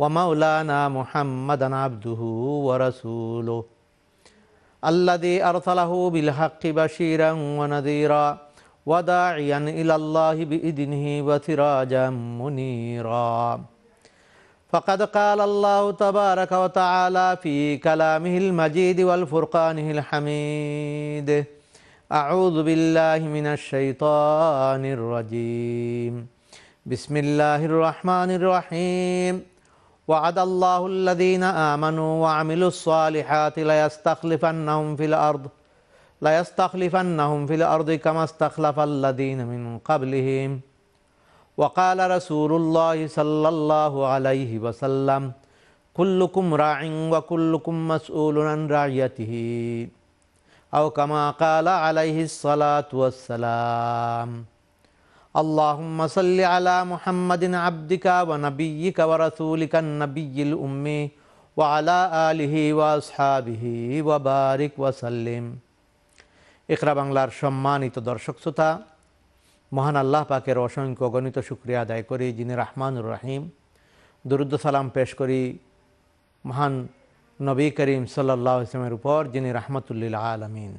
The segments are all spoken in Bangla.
ومولانا محمدا عبده ورسوله الذي أرسله بالحق بشيرا ونذيرا وداعيا إلى الله بإذنه وسراجا منيرا فقد قال الله تبارك وتعالى في كلامه المجيد والفرقانه الحميد أعوذ بالله من الشيطان الرجيم بسم الله الرحمن الرحيم وعد الله الذين آمنوا وعملوا الصالحات ليستخلفنهم في الأرض ليستخلفنهم في الأرض كما استخلف الذين من قبلهم وقال رسول الله صلى الله عليه وسلم كلكم راع وكلكم مسؤول عن رعيته أو كما قال عليه الصلاة والسلام اللهم صل على محمد عبدك ونبيك ورسولك النبي الأمي وعلى آله وأصحابه وبارك وسلم ইকরা বাংলার সম্মানিত দর্শক শ্রোতা মহান আল্লাহ পাকের অসংখ্য গণিত শুক্রিয়া আদায় করি যিনি রহমানুর রাহিম দুরুদ্দ সালাম পেশ করি মহান নবী করিম সাল্লাহ ইসলামের উপর যিনি রহমতুল্লিল আলমিন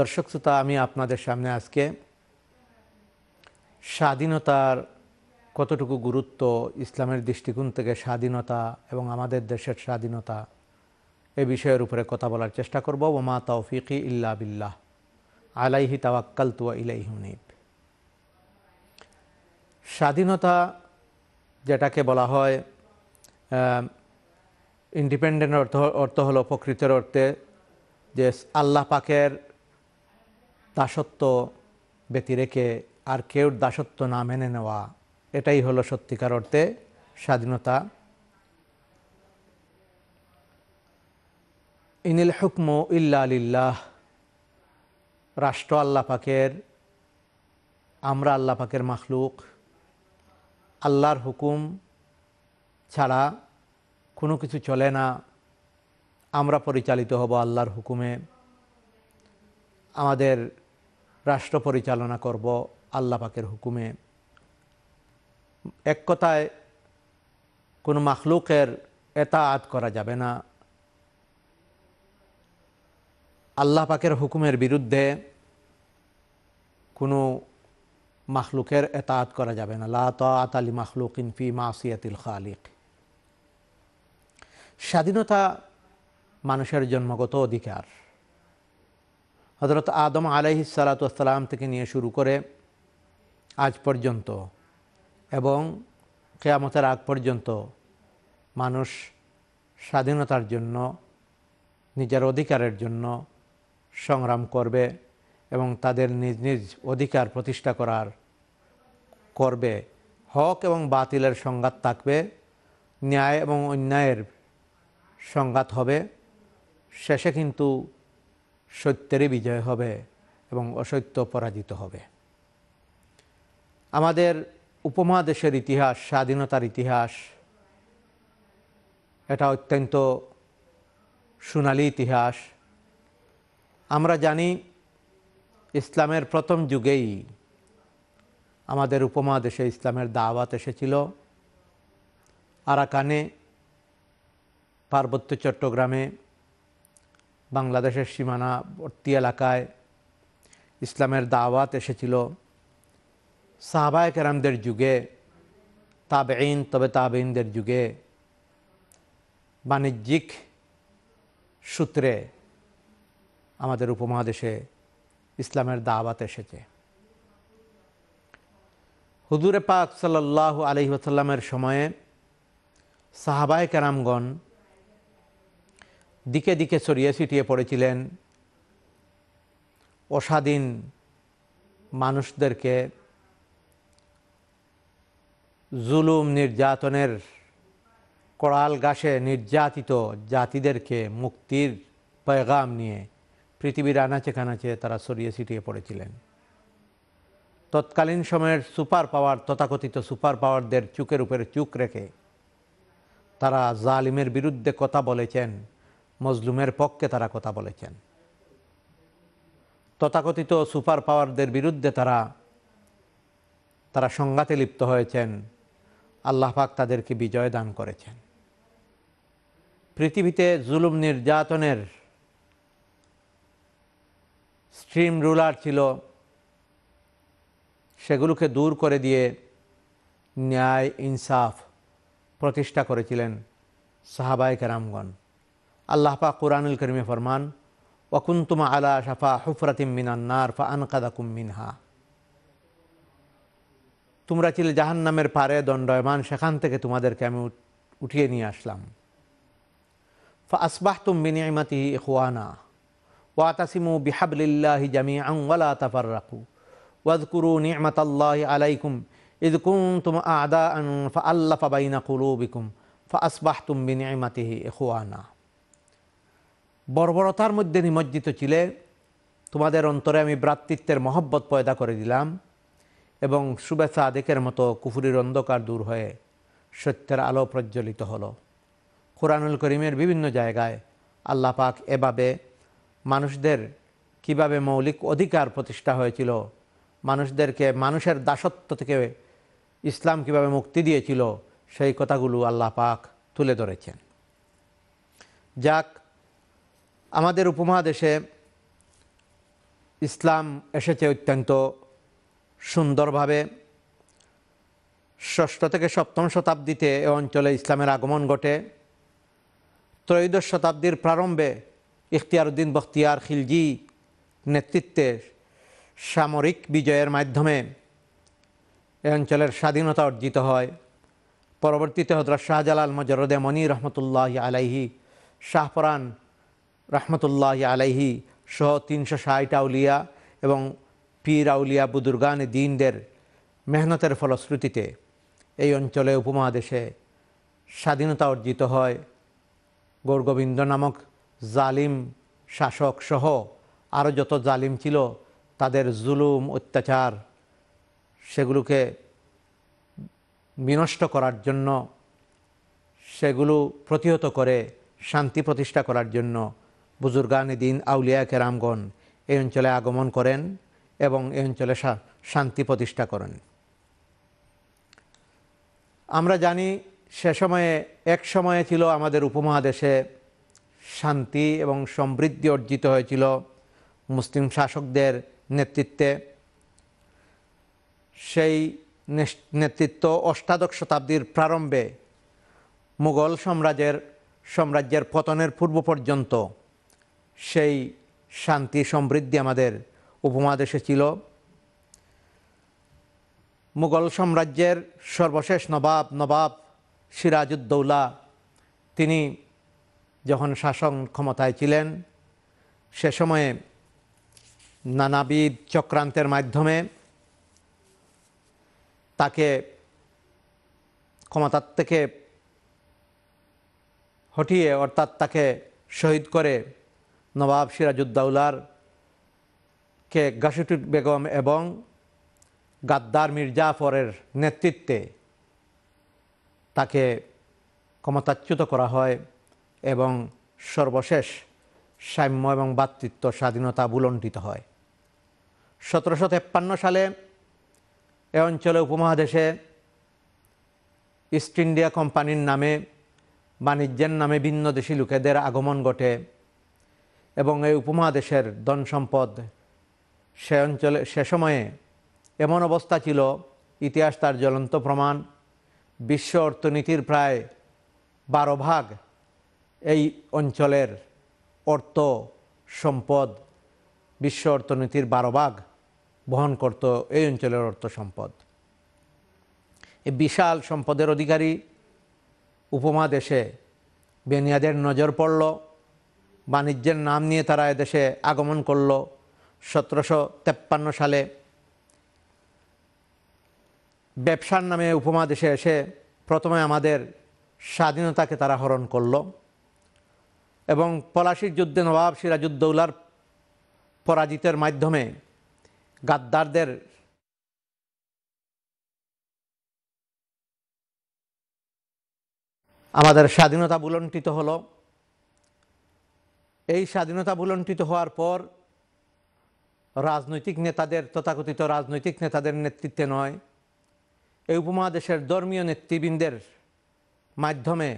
দর্শক শ্রোতা আমি আপনাদের সামনে আজকে স্বাধীনতার কতটুকু গুরুত্ব ইসলামের দৃষ্টিকোণ থেকে স্বাধীনতা এবং আমাদের দেশের স্বাধীনতা এ বিষয়ের উপরে কথা বলার চেষ্টা করব ওমা তৌফিকি ইল্লা বিল্লাহ আলাইহি তাওয়াক্কাল তুয়া ইলাইহুনিব স্বাধীনতা যেটাকে বলা হয় ইন্ডিপেন্ডেন্ট অর্থ অর্থ হলো প্রকৃতির অর্থে যে আল্লাহ পাকের দাসত্ব ব্যতিরেখে আর কেউ দাসত্ব না মেনে নেওয়া এটাই হলো সত্যিকার অর্থে স্বাধীনতা ইনিল হুকম ইল্লা আলিল্লাহ রাষ্ট্র আল্লাহ পাকের আমরা আল্লাহ পাকের মাখলুক আল্লাহর হুকুম ছাড়া কোনো কিছু চলে না আমরা পরিচালিত হব আল্লাহর হুকুমে আমাদের রাষ্ট্র পরিচালনা করব আল্লাহ পাকের হুকুমে এক কথায় কোনো মাখলুকের আত করা যাবে না আল্লাহ পাকের হুকুমের বিরুদ্ধে কোনো মাখলুকের এতাআত করা যাবে না লা আত আলি মাখলুক ইনফি মাসিয়াতিল খালিক স্বাধীনতা মানুষের জন্মগত অধিকার হজরত আদম আলাইহিসালাতাম থেকে নিয়ে শুরু করে আজ পর্যন্ত এবং কেয়ামতের আগ পর্যন্ত মানুষ স্বাধীনতার জন্য নিজের অধিকারের জন্য সংগ্রাম করবে এবং তাদের নিজ নিজ অধিকার প্রতিষ্ঠা করার করবে হক এবং বাতিলের সংঘাত থাকবে ন্যায় এবং অন্যায়ের সংঘাত হবে শেষে কিন্তু সত্যেরই বিজয় হবে এবং অসত্য পরাজিত হবে আমাদের উপমহাদেশের ইতিহাস স্বাধীনতার ইতিহাস এটা অত্যন্ত সোনালি ইতিহাস আমরা জানি ইসলামের প্রথম যুগেই আমাদের উপমহাদেশে ইসলামের দাওয়াত এসেছিল আরাকানে পার্বত্য চট্টগ্রামে বাংলাদেশের সীমানাবর্তী এলাকায় ইসলামের দাওয়াত এসেছিল সাহাবায় কেরামদের যুগে তাবেইন তবে তাবেইনদের যুগে বাণিজ্যিক সূত্রে আমাদের উপমহাদেশে ইসলামের দাওয়াত এসেছে হুদুরে পাক সাল্লাহ আলহি সময়ে সাহাবায় কেরামগণ দিকে দিকে ছড়িয়ে ছিটিয়ে পড়েছিলেন অসাধীন মানুষদেরকে জুলুম নির্যাতনের কড়াল গাছে নির্যাতিত জাতিদেরকে মুক্তির পয়গাম নিয়ে পৃথিবীর আনাচে কানাচে তারা সরিয়ে ছিটিয়ে পড়েছিলেন তৎকালীন সময়ের সুপার পাওয়ার তথাকথিত সুপার পাওয়ারদের চুকের উপরে চুক রেখে তারা জালিমের বিরুদ্ধে কথা বলেছেন মজলুমের পক্ষে তারা কথা বলেছেন তথাকথিত সুপার পাওয়ারদের বিরুদ্ধে তারা তারা সংঘাতে লিপ্ত হয়েছেন আল্লাহ পাক তাদেরকে বিজয় দান করেছেন পৃথিবীতে জুলুম নির্যাতনের স্ট্রিম রুলার ছিল সেগুলোকে দূর করে দিয়ে ন্যায় ইনসাফ প্রতিষ্ঠা করেছিলেন সাহাবাই কেরামগণ আল্লাহ পাক কুরআনুল করিমে ফরমান ওয়াকুন্তুমা আলা শাফা হুফরাতিম মিনান্নার ফা আনকাদাকুম মিনহা তোমরা ছিলে জাহান নামের পারে দণ্ডয়মান সেখান থেকে তোমাদেরকে আমি উঠিয়ে নিয়ে আসলাম ফা আসবাহ তুম বিনিয়মাতি ইখওয়ানা ওয়াতাসিমু বিহাবলিল্লাহি জামি আংওয়ালা তাফার রাখু ওয়াজকুরু আল্লাহ আলাইকুম إذ كنتم أعداء فألف بين قلوبكم فأصبحتم بنعمته إخوانا বর্বরতার মধ্যে নিমজ্জিত ছিলে তোমাদের অন্তরে আমি ভ্রাতৃত্বের মহব্বত পয়দা করে দিলাম এবং শুভেচ্ছা আদেকের মতো কুফুরির অন্ধকার দূর হয়ে সত্যের আলো প্রজ্বলিত হলো কোরআনুল করিমের বিভিন্ন জায়গায় আল্লাহ পাক এভাবে মানুষদের কিভাবে মৌলিক অধিকার প্রতিষ্ঠা হয়েছিল মানুষদেরকে মানুষের দাসত্ব থেকে ইসলাম কিভাবে মুক্তি দিয়েছিল সেই কথাগুলো আল্লাহ পাক তুলে ধরেছেন যাক আমাদের উপমহাদেশে ইসলাম এসেছে অত্যন্ত সুন্দরভাবে ষষ্ঠ থেকে সপ্তম শতাব্দীতে এ অঞ্চলে ইসলামের আগমন ঘটে ত্রয়োদশ শতাব্দীর প্রারম্ভে ইখতিয়ারউদ্দিন বখতিয়ার খিলজি নেতৃত্বে সামরিক বিজয়ের মাধ্যমে এ অঞ্চলের স্বাধীনতা অর্জিত হয় পরবর্তীতে হজরত শাহজালাল মজরদে মনি রহমতুল্লাহ আলাইহি শাহপরান রহমতুল্লাহ আলাইহি সহ তিনশো ষাট আউলিয়া এবং পীর আউলিয়া বুদুর্গান দিনদের মেহনতের ফলশ্রুতিতে এই অঞ্চলে উপমহাদেশে স্বাধীনতা অর্জিত হয় গৌরগোবিন্দ নামক জালিম শাসক সহ আরও যত জালিম ছিল তাদের জুলুম অত্যাচার সেগুলোকে বিনষ্ট করার জন্য সেগুলো প্রতিহত করে শান্তি প্রতিষ্ঠা করার জন্য বুজুর্গান দিন আউলিয়া কেরামগণ এই অঞ্চলে আগমন করেন এবং এই অঞ্চলে শান্তি প্রতিষ্ঠা করেন আমরা জানি সে সময়ে এক সময়ে ছিল আমাদের উপমহাদেশে শান্তি এবং সমৃদ্ধি অর্জিত হয়েছিল মুসলিম শাসকদের নেতৃত্বে সেই নেতৃত্ব অষ্টাদশ শতাব্দীর প্রারম্ভে মুঘল সাম্রাজ্যের সাম্রাজ্যের পতনের পূর্ব পর্যন্ত সেই শান্তি সমৃদ্ধি আমাদের উপমহাদেশে ছিল মুঘল সাম্রাজ্যের সর্বশেষ নবাব নবাব সিরাজউদ্দৌলা তিনি যখন শাসন ক্ষমতায় ছিলেন সে সময়ে নানাবিধ চক্রান্তের মাধ্যমে তাকে ক্ষমতার থেকে হটিয়ে অর্থাৎ তাকে শহীদ করে নবাব সিরাজউদ্দৌলার কে গাছুটুট বেগম এবং গাদ্দার মির্জাফরের নেতৃত্বে তাকে ক্ষমতাচ্যুত করা হয় এবং সর্বশেষ সাম্য এবং বাতৃত্ব স্বাধীনতা বুলণ্ডিত হয় সতেরোশো তেপ্পান্ন সালে এ অঞ্চলে উপমহাদেশে ইস্ট ইন্ডিয়া কোম্পানির নামে বাণিজ্যের নামে ভিন্ন দেশি লোকেদের আগমন ঘটে এবং এই উপমহাদেশের ধন সম্পদ সে অঞ্চলে সে সময়ে এমন অবস্থা ছিল ইতিহাস তার জ্বলন্ত প্রমাণ বিশ্ব অর্থনীতির প্রায় বারো ভাগ এই অঞ্চলের অর্থ সম্পদ বিশ্ব অর্থনীতির বারো ভাগ বহন করত এই অঞ্চলের অর্থ সম্পদ এই বিশাল সম্পদের অধিকারী উপমহাদেশে বেনিয়াদের নজর পড়ল বাণিজ্যের নাম নিয়ে তারা এদেশে আগমন করলো সতেরোশো তেপ্পান্ন সালে ব্যবসার নামে উপমাদেশে এসে প্রথমে আমাদের স্বাধীনতাকে তারা হরণ করল এবং পলাশির যুদ্ধে নবাব সিরাজুদ্দৌলার পরাজিতের মাধ্যমে গাদ্দারদের আমাদের স্বাধীনতা বুলণ্ঠিত হলো এই স্বাধীনতা বুলণ্ঠিত হওয়ার পর রাজনৈতিক নেতাদের তথাকথিত রাজনৈতিক নেতাদের নেতৃত্বে নয় এই উপমহাদেশের ধর্মীয় নেতৃবৃন্দের মাধ্যমে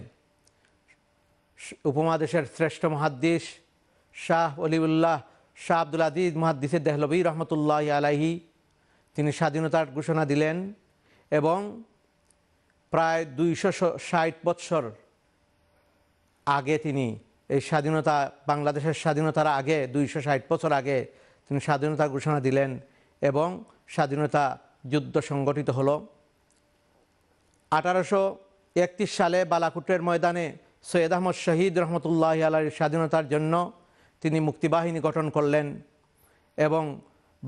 উপমহাদেশের শ্রেষ্ঠ মহাদ্দিস শাহ অলিউল্লাহ শাহ আব্দুল আজিজ মহাদ্দিসের দেহলবী রহমতুল্লাহ আলাহি তিনি স্বাধীনতার ঘোষণা দিলেন এবং প্রায় দুইশো ষাট বৎসর আগে তিনি এই স্বাধীনতা বাংলাদেশের স্বাধীনতার আগে দুইশো ষাট বছর আগে তিনি স্বাধীনতা ঘোষণা দিলেন এবং স্বাধীনতা যুদ্ধ সংগঠিত হল আঠারোশো একত্রিশ সালে বালাকুটের ময়দানে সৈয়দ আহমদ শহীদ রহমতুল্লাহ আলার স্বাধীনতার জন্য তিনি মুক্তিবাহিনী গঠন করলেন এবং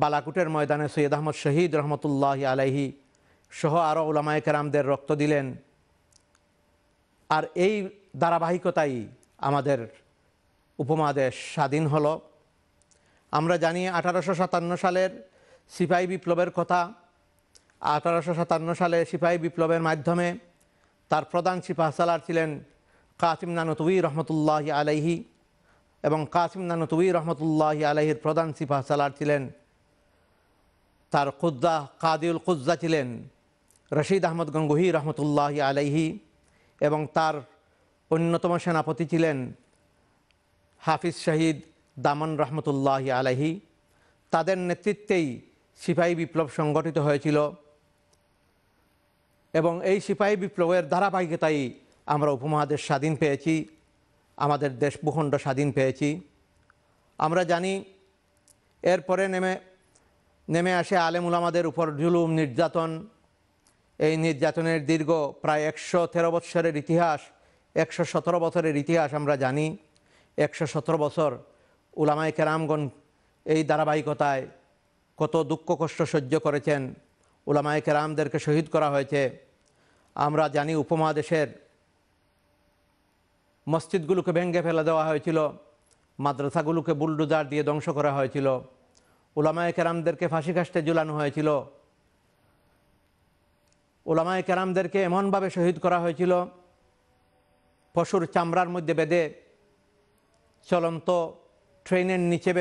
বালাকুটের ময়দানে সৈয়দ আহমদ শহীদ রহমতুল্লাহ আলাইহি সহ আরও ওলামায় কেরামদের রক্ত দিলেন আর এই ধারাবাহিকতাই আমাদের উপমাদেশ স্বাধীন হলো আমরা জানি আঠারোশো সাতান্ন সালের সিপাহী বিপ্লবের কথা আঠারোশো সাতান্ন সালে সিপাহী বিপ্লবের মাধ্যমে তার প্রধান সিপাহ সালার ছিলেন কাসিম নানতুই রহমতুল্লাহ আলাইহি এবং কাসিম নানতুই রহমতুল্লাহ আলাইহির প্রধান সিপাহ সালার ছিলেন তার কুদ্দা কাদিউল কুজ্জা ছিলেন রশিদ আহমদ গঙ্গুহি রহমতুল্লাহ আলাইহি এবং তার অন্যতম সেনাপতি ছিলেন হাফিজ শহীদ দামান রহমতুল্লাহ আলহি তাদের নেতৃত্বেই সিপাহী বিপ্লব সংগঠিত হয়েছিল এবং এই সিপাহী বিপ্লবের ধারাবাহিকতাই আমরা উপমহাদেশ স্বাধীন পেয়েছি আমাদের দেশ ভূখণ্ড স্বাধীন পেয়েছি আমরা জানি এরপরে নেমে নেমে আসে উলামাদের উপর জুলুম নির্যাতন এই নির্যাতনের দীর্ঘ প্রায় একশো তেরো বৎসরের ইতিহাস একশো সতেরো বছরের ইতিহাস আমরা জানি একশো সতেরো বছর ওলামায় কেরামগণ এই ধারাবাহিকতায় কত দুঃখ কষ্ট সহ্য করেছেন ওলামায় কেরামদেরকে শহীদ করা হয়েছে আমরা জানি উপমহাদেশের মসজিদগুলোকে ভেঙে ফেলে দেওয়া হয়েছিল মাদ্রাসাগুলোকে বুলডুজার দিয়ে ধ্বংস করা হয়েছিল ওলামায় কেরামদেরকে ফাঁসি কাস্টে ঝুলানো হয়েছিল ওলামায় কেরামদেরকে এমনভাবে শহীদ করা হয়েছিল পশুর চামড়ার মধ্যে বেঁধে চলন্ত ট্রেনের নিচে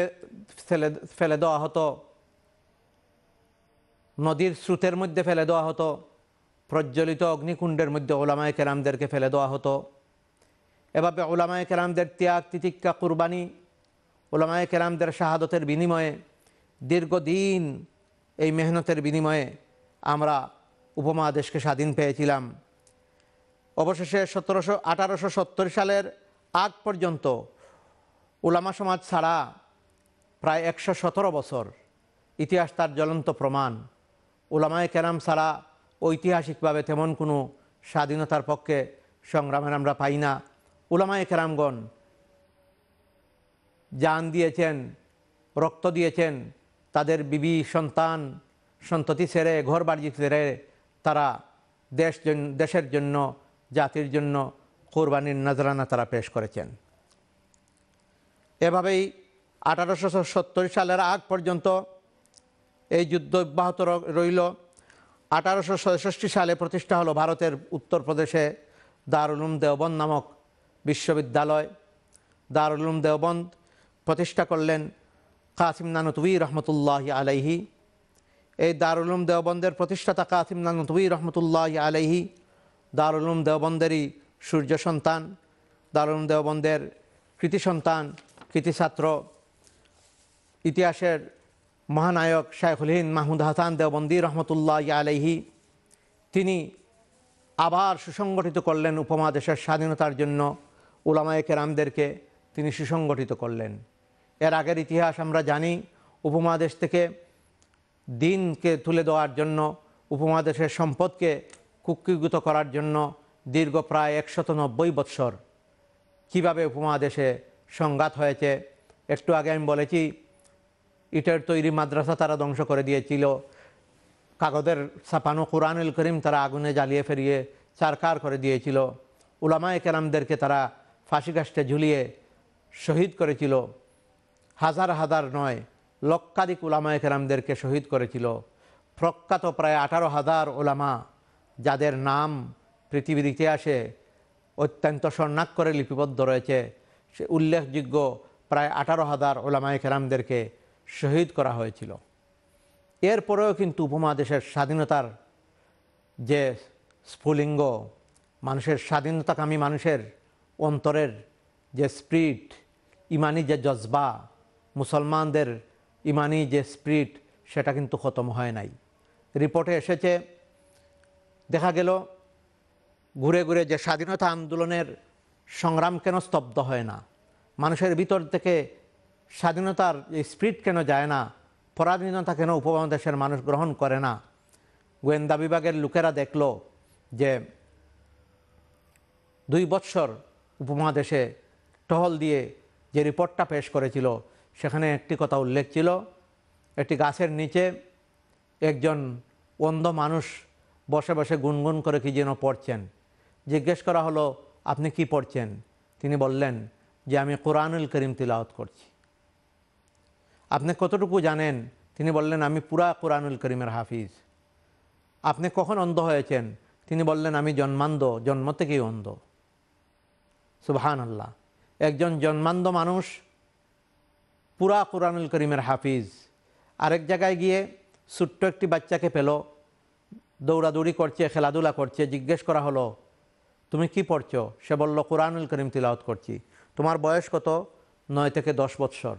ফেলে দেওয়া হতো নদীর স্রোতের মধ্যে ফেলে দেওয়া হতো প্রজ্বলিত অগ্নিকুণ্ডের মধ্যে ওলামায় কেরামদেরকে ফেলে দেওয়া হতো এভাবে ওলামায় কেরামদের ত্যাগ তিতিক্ষা কুরবানি ওলামায় কেরামদের শাহাদতের বিনিময়ে দীর্ঘদিন এই মেহনতের বিনিময়ে আমরা উপমহাদেশকে স্বাধীন পেয়েছিলাম অবশেষে সতেরোশো আঠারোশো সত্তর সালের আগ পর্যন্ত ওলামা সমাজ ছাড়া প্রায় একশো সতেরো বছর ইতিহাস তার জ্বলন্ত প্রমাণ ওলামায় কেরাম ছাড়া ঐতিহাসিকভাবে তেমন কোনো স্বাধীনতার পক্ষে সংগ্রামের আমরা পাই না ওলামায় কেরামগণ যান দিয়েছেন রক্ত দিয়েছেন তাদের বিবি সন্তান সন্ততি ছেড়ে ঘর বাড়ি ছেড়ে তারা দেশ দেশের জন্য জাতির জন্য কোরবানির নজরানা তারা পেশ করেছেন এভাবেই আঠারোশো সত্তর সালের আগ পর্যন্ত এই যুদ্ধ অব্যাহত রইল আঠারোশো ছয়ষষ্টি সালে প্রতিষ্ঠা হলো ভারতের উত্তরপ্রদেশে দারুলুম দেওবন্দ নামক বিশ্ববিদ্যালয় দারুলুম দেওবন্দ প্রতিষ্ঠা করলেন কাসিম নানুতুই রহমতুল্লাহ আলাইহি এই দারুলুম দেওবন্দের প্রতিষ্ঠাতা কাসিম নানুতুই রহমতুল্লাহ আলাইহি দারুলুম দেওবন্দেরই সূর্য সন্তান দারুলুম দেওবন্দের কৃতি সন্তান কৃতিছাত্র ইতিহাসের মহানায়ক শাইখুল হিন মাহমুদ হাসান দেওবন্দি রহমতুল্লাহ আলহি তিনি আবার সুসংগঠিত করলেন উপমহাদেশের স্বাধীনতার জন্য ওলামায়ে কেরামদেরকে তিনি সুসংগঠিত করলেন এর আগের ইতিহাস আমরা জানি উপমহাদেশ থেকে দিনকে তুলে দেওয়ার জন্য উপমহাদেশের সম্পদকে কুকিগত করার জন্য দীর্ঘ প্রায় একশত নব্বই বৎসর কীভাবে উপমহাদেশে সংঘাত হয়েছে একটু আগে আমি বলেছি ইটের তৈরি মাদ্রাসা তারা ধ্বংস করে দিয়েছিল কাগজের ছাপানো কোরআনুল করিম তারা আগুনে জ্বালিয়ে ফেরিয়ে চারকার করে দিয়েছিল উলামায় একেরামদেরকে তারা ফাঁসি কাস্টে ঝুলিয়ে শহীদ করেছিল হাজার হাজার নয় লক্ষাধিক উলামা একেরামদেরকে শহীদ করেছিল প্রখ্যাত প্রায় আঠারো হাজার ওলামা যাদের নাম পৃথিবীর ইতিহাসে অত্যন্ত স্বর্ণাক্ষরে লিপিবদ্ধ রয়েছে সে উল্লেখযোগ্য প্রায় আঠারো হাজার ওলামায় কেরামদেরকে শহীদ করা হয়েছিল এরপরেও কিন্তু উপমহাদেশের স্বাধীনতার যে স্ফুলিঙ্গ মানুষের স্বাধীনতাকামী মানুষের অন্তরের যে স্প্রিট ইমানি যে জজবা মুসলমানদের ইমানি যে স্প্রিট সেটা কিন্তু খতম হয় নাই রিপোর্টে এসেছে দেখা গেল ঘুরে ঘুরে যে স্বাধীনতা আন্দোলনের সংগ্রাম কেন স্তব্ধ হয় না মানুষের ভিতর থেকে স্বাধীনতার স্পিরিট কেন যায় না পরাধীনতা কেন উপমহাদেশের মানুষ গ্রহণ করে না গোয়েন্দা বিভাগের লোকেরা দেখল যে দুই বৎসর উপমহাদেশে টহল দিয়ে যে রিপোর্টটা পেশ করেছিল সেখানে একটি কথা উল্লেখ ছিল একটি গাছের নিচে একজন অন্ধ মানুষ বসে বসে গুনগুন করে কি যেন পড়ছেন জিজ্ঞেস করা হলো আপনি কি পড়ছেন তিনি বললেন যে আমি কোরআনুল করিম তিলাওয়াত করছি আপনি কতটুকু জানেন তিনি বললেন আমি পুরা কোরআনুল করিমের হাফিজ আপনি কখন অন্ধ হয়েছেন তিনি বললেন আমি জন্মান্ধ জন্ম থেকেই অন্ধ সুবহান আল্লাহ একজন জন্মান্ধ মানুষ পুরা কোরআনুল করিমের হাফিজ আরেক জায়গায় গিয়ে ছোট্ট একটি বাচ্চাকে পেল দৌড়াদৌড়ি করছে খেলাধুলা করছে জিজ্ঞেস করা হলো তুমি কি পড়ছো সে বলল কোরআনুল করিম তিলাওত করছি তোমার বয়স কত নয় থেকে দশ বৎসর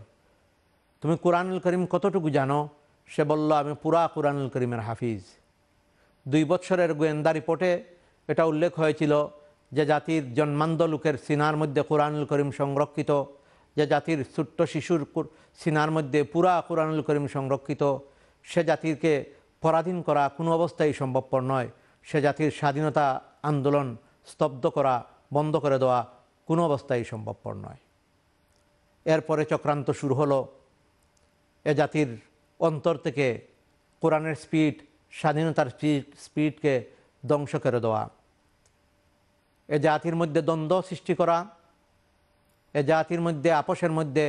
তুমি কোরআনুল করিম কতটুকু জানো সে বলল আমি পুরা কোরআনুল করিমের হাফিজ দুই বৎসরের গোয়েন্দা রিপোর্টে এটা উল্লেখ হয়েছিল যে জাতির জন্মান্ধ লোকের সিনার মধ্যে কোরআনুল করিম সংরক্ষিত যে জাতির ছোট্ট শিশুর সিনার মধ্যে পুরা কোরআনুল করিম সংরক্ষিত সে জাতিরকে পরাধীন করা কোনো অবস্থায় সম্ভবপর নয় সে জাতির স্বাধীনতা আন্দোলন স্তব্ধ করা বন্ধ করে দেওয়া কোনো অবস্থায় সম্ভবপর নয় এরপরে চক্রান্ত শুরু হলো এ জাতির অন্তর থেকে কোরআনের স্পিড স্বাধীনতার স্পিডকে ধ্বংস করে দেওয়া এ জাতির মধ্যে দ্বন্দ্ব সৃষ্টি করা এ জাতির মধ্যে আপোষের মধ্যে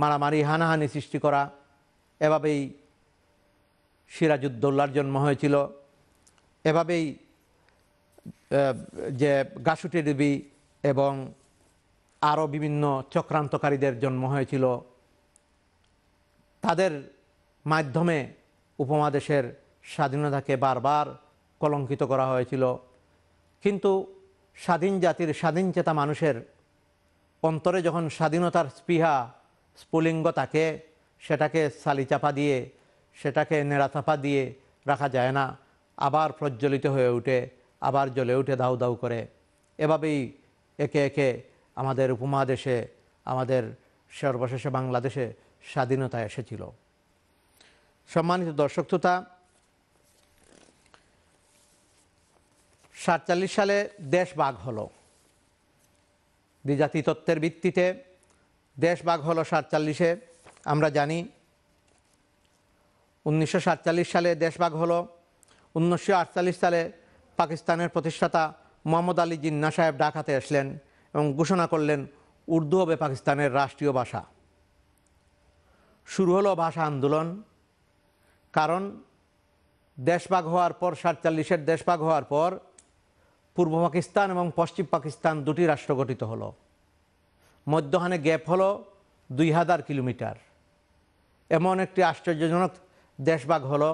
মারামারি হানাহানি সৃষ্টি করা এভাবেই সিরাজুদ্দৌল্লার জন্ম হয়েছিল এভাবেই যে গাছুটি দেবী এবং আরও বিভিন্ন চক্রান্তকারীদের জন্ম হয়েছিল তাদের মাধ্যমে উপমহাদেশের স্বাধীনতাকে বারবার কলঙ্কিত করা হয়েছিল কিন্তু স্বাধীন জাতির স্বাধীন চেতা মানুষের অন্তরে যখন স্বাধীনতার স্পৃহা স্ফুলিঙ্গ তাকে সেটাকে সালি চাপা দিয়ে সেটাকে নেড়া চাপা দিয়ে রাখা যায় না আবার প্রজ্বলিত হয়ে ওঠে আবার জ্বলে উঠে দাউ দাউ করে এভাবেই একে একে আমাদের উপমহাদেশে আমাদের সর্বশেষে বাংলাদেশে স্বাধীনতা এসেছিল সম্মানিত দর্শক শ্রোতা সাতচল্লিশ সালে দেশ বাঘ হল দ্বিজাতি তত্ত্বের ভিত্তিতে দেশ বাঘ হল সাতচল্লিশে আমরা জানি উনিশশো সালে দেশ বাঘ হল উনিশশো সালে পাকিস্তানের প্রতিষ্ঠাতা মোহাম্মদ আলী জিন্না সাহেব ডাকাতে আসলেন এবং ঘোষণা করলেন উর্দু হবে পাকিস্তানের রাষ্ট্রীয় ভাষা শুরু হলো ভাষা আন্দোলন কারণ দেশভাগ হওয়ার পর সাতচল্লিশের দেশভাগ হওয়ার পর পূর্ব পাকিস্তান এবং পশ্চিম পাকিস্তান দুটি রাষ্ট্র গঠিত হলো মধ্যখানে গ্যাপ হলো দুই হাজার কিলোমিটার এমন একটি আশ্চর্যজনক দেশভাগ হলো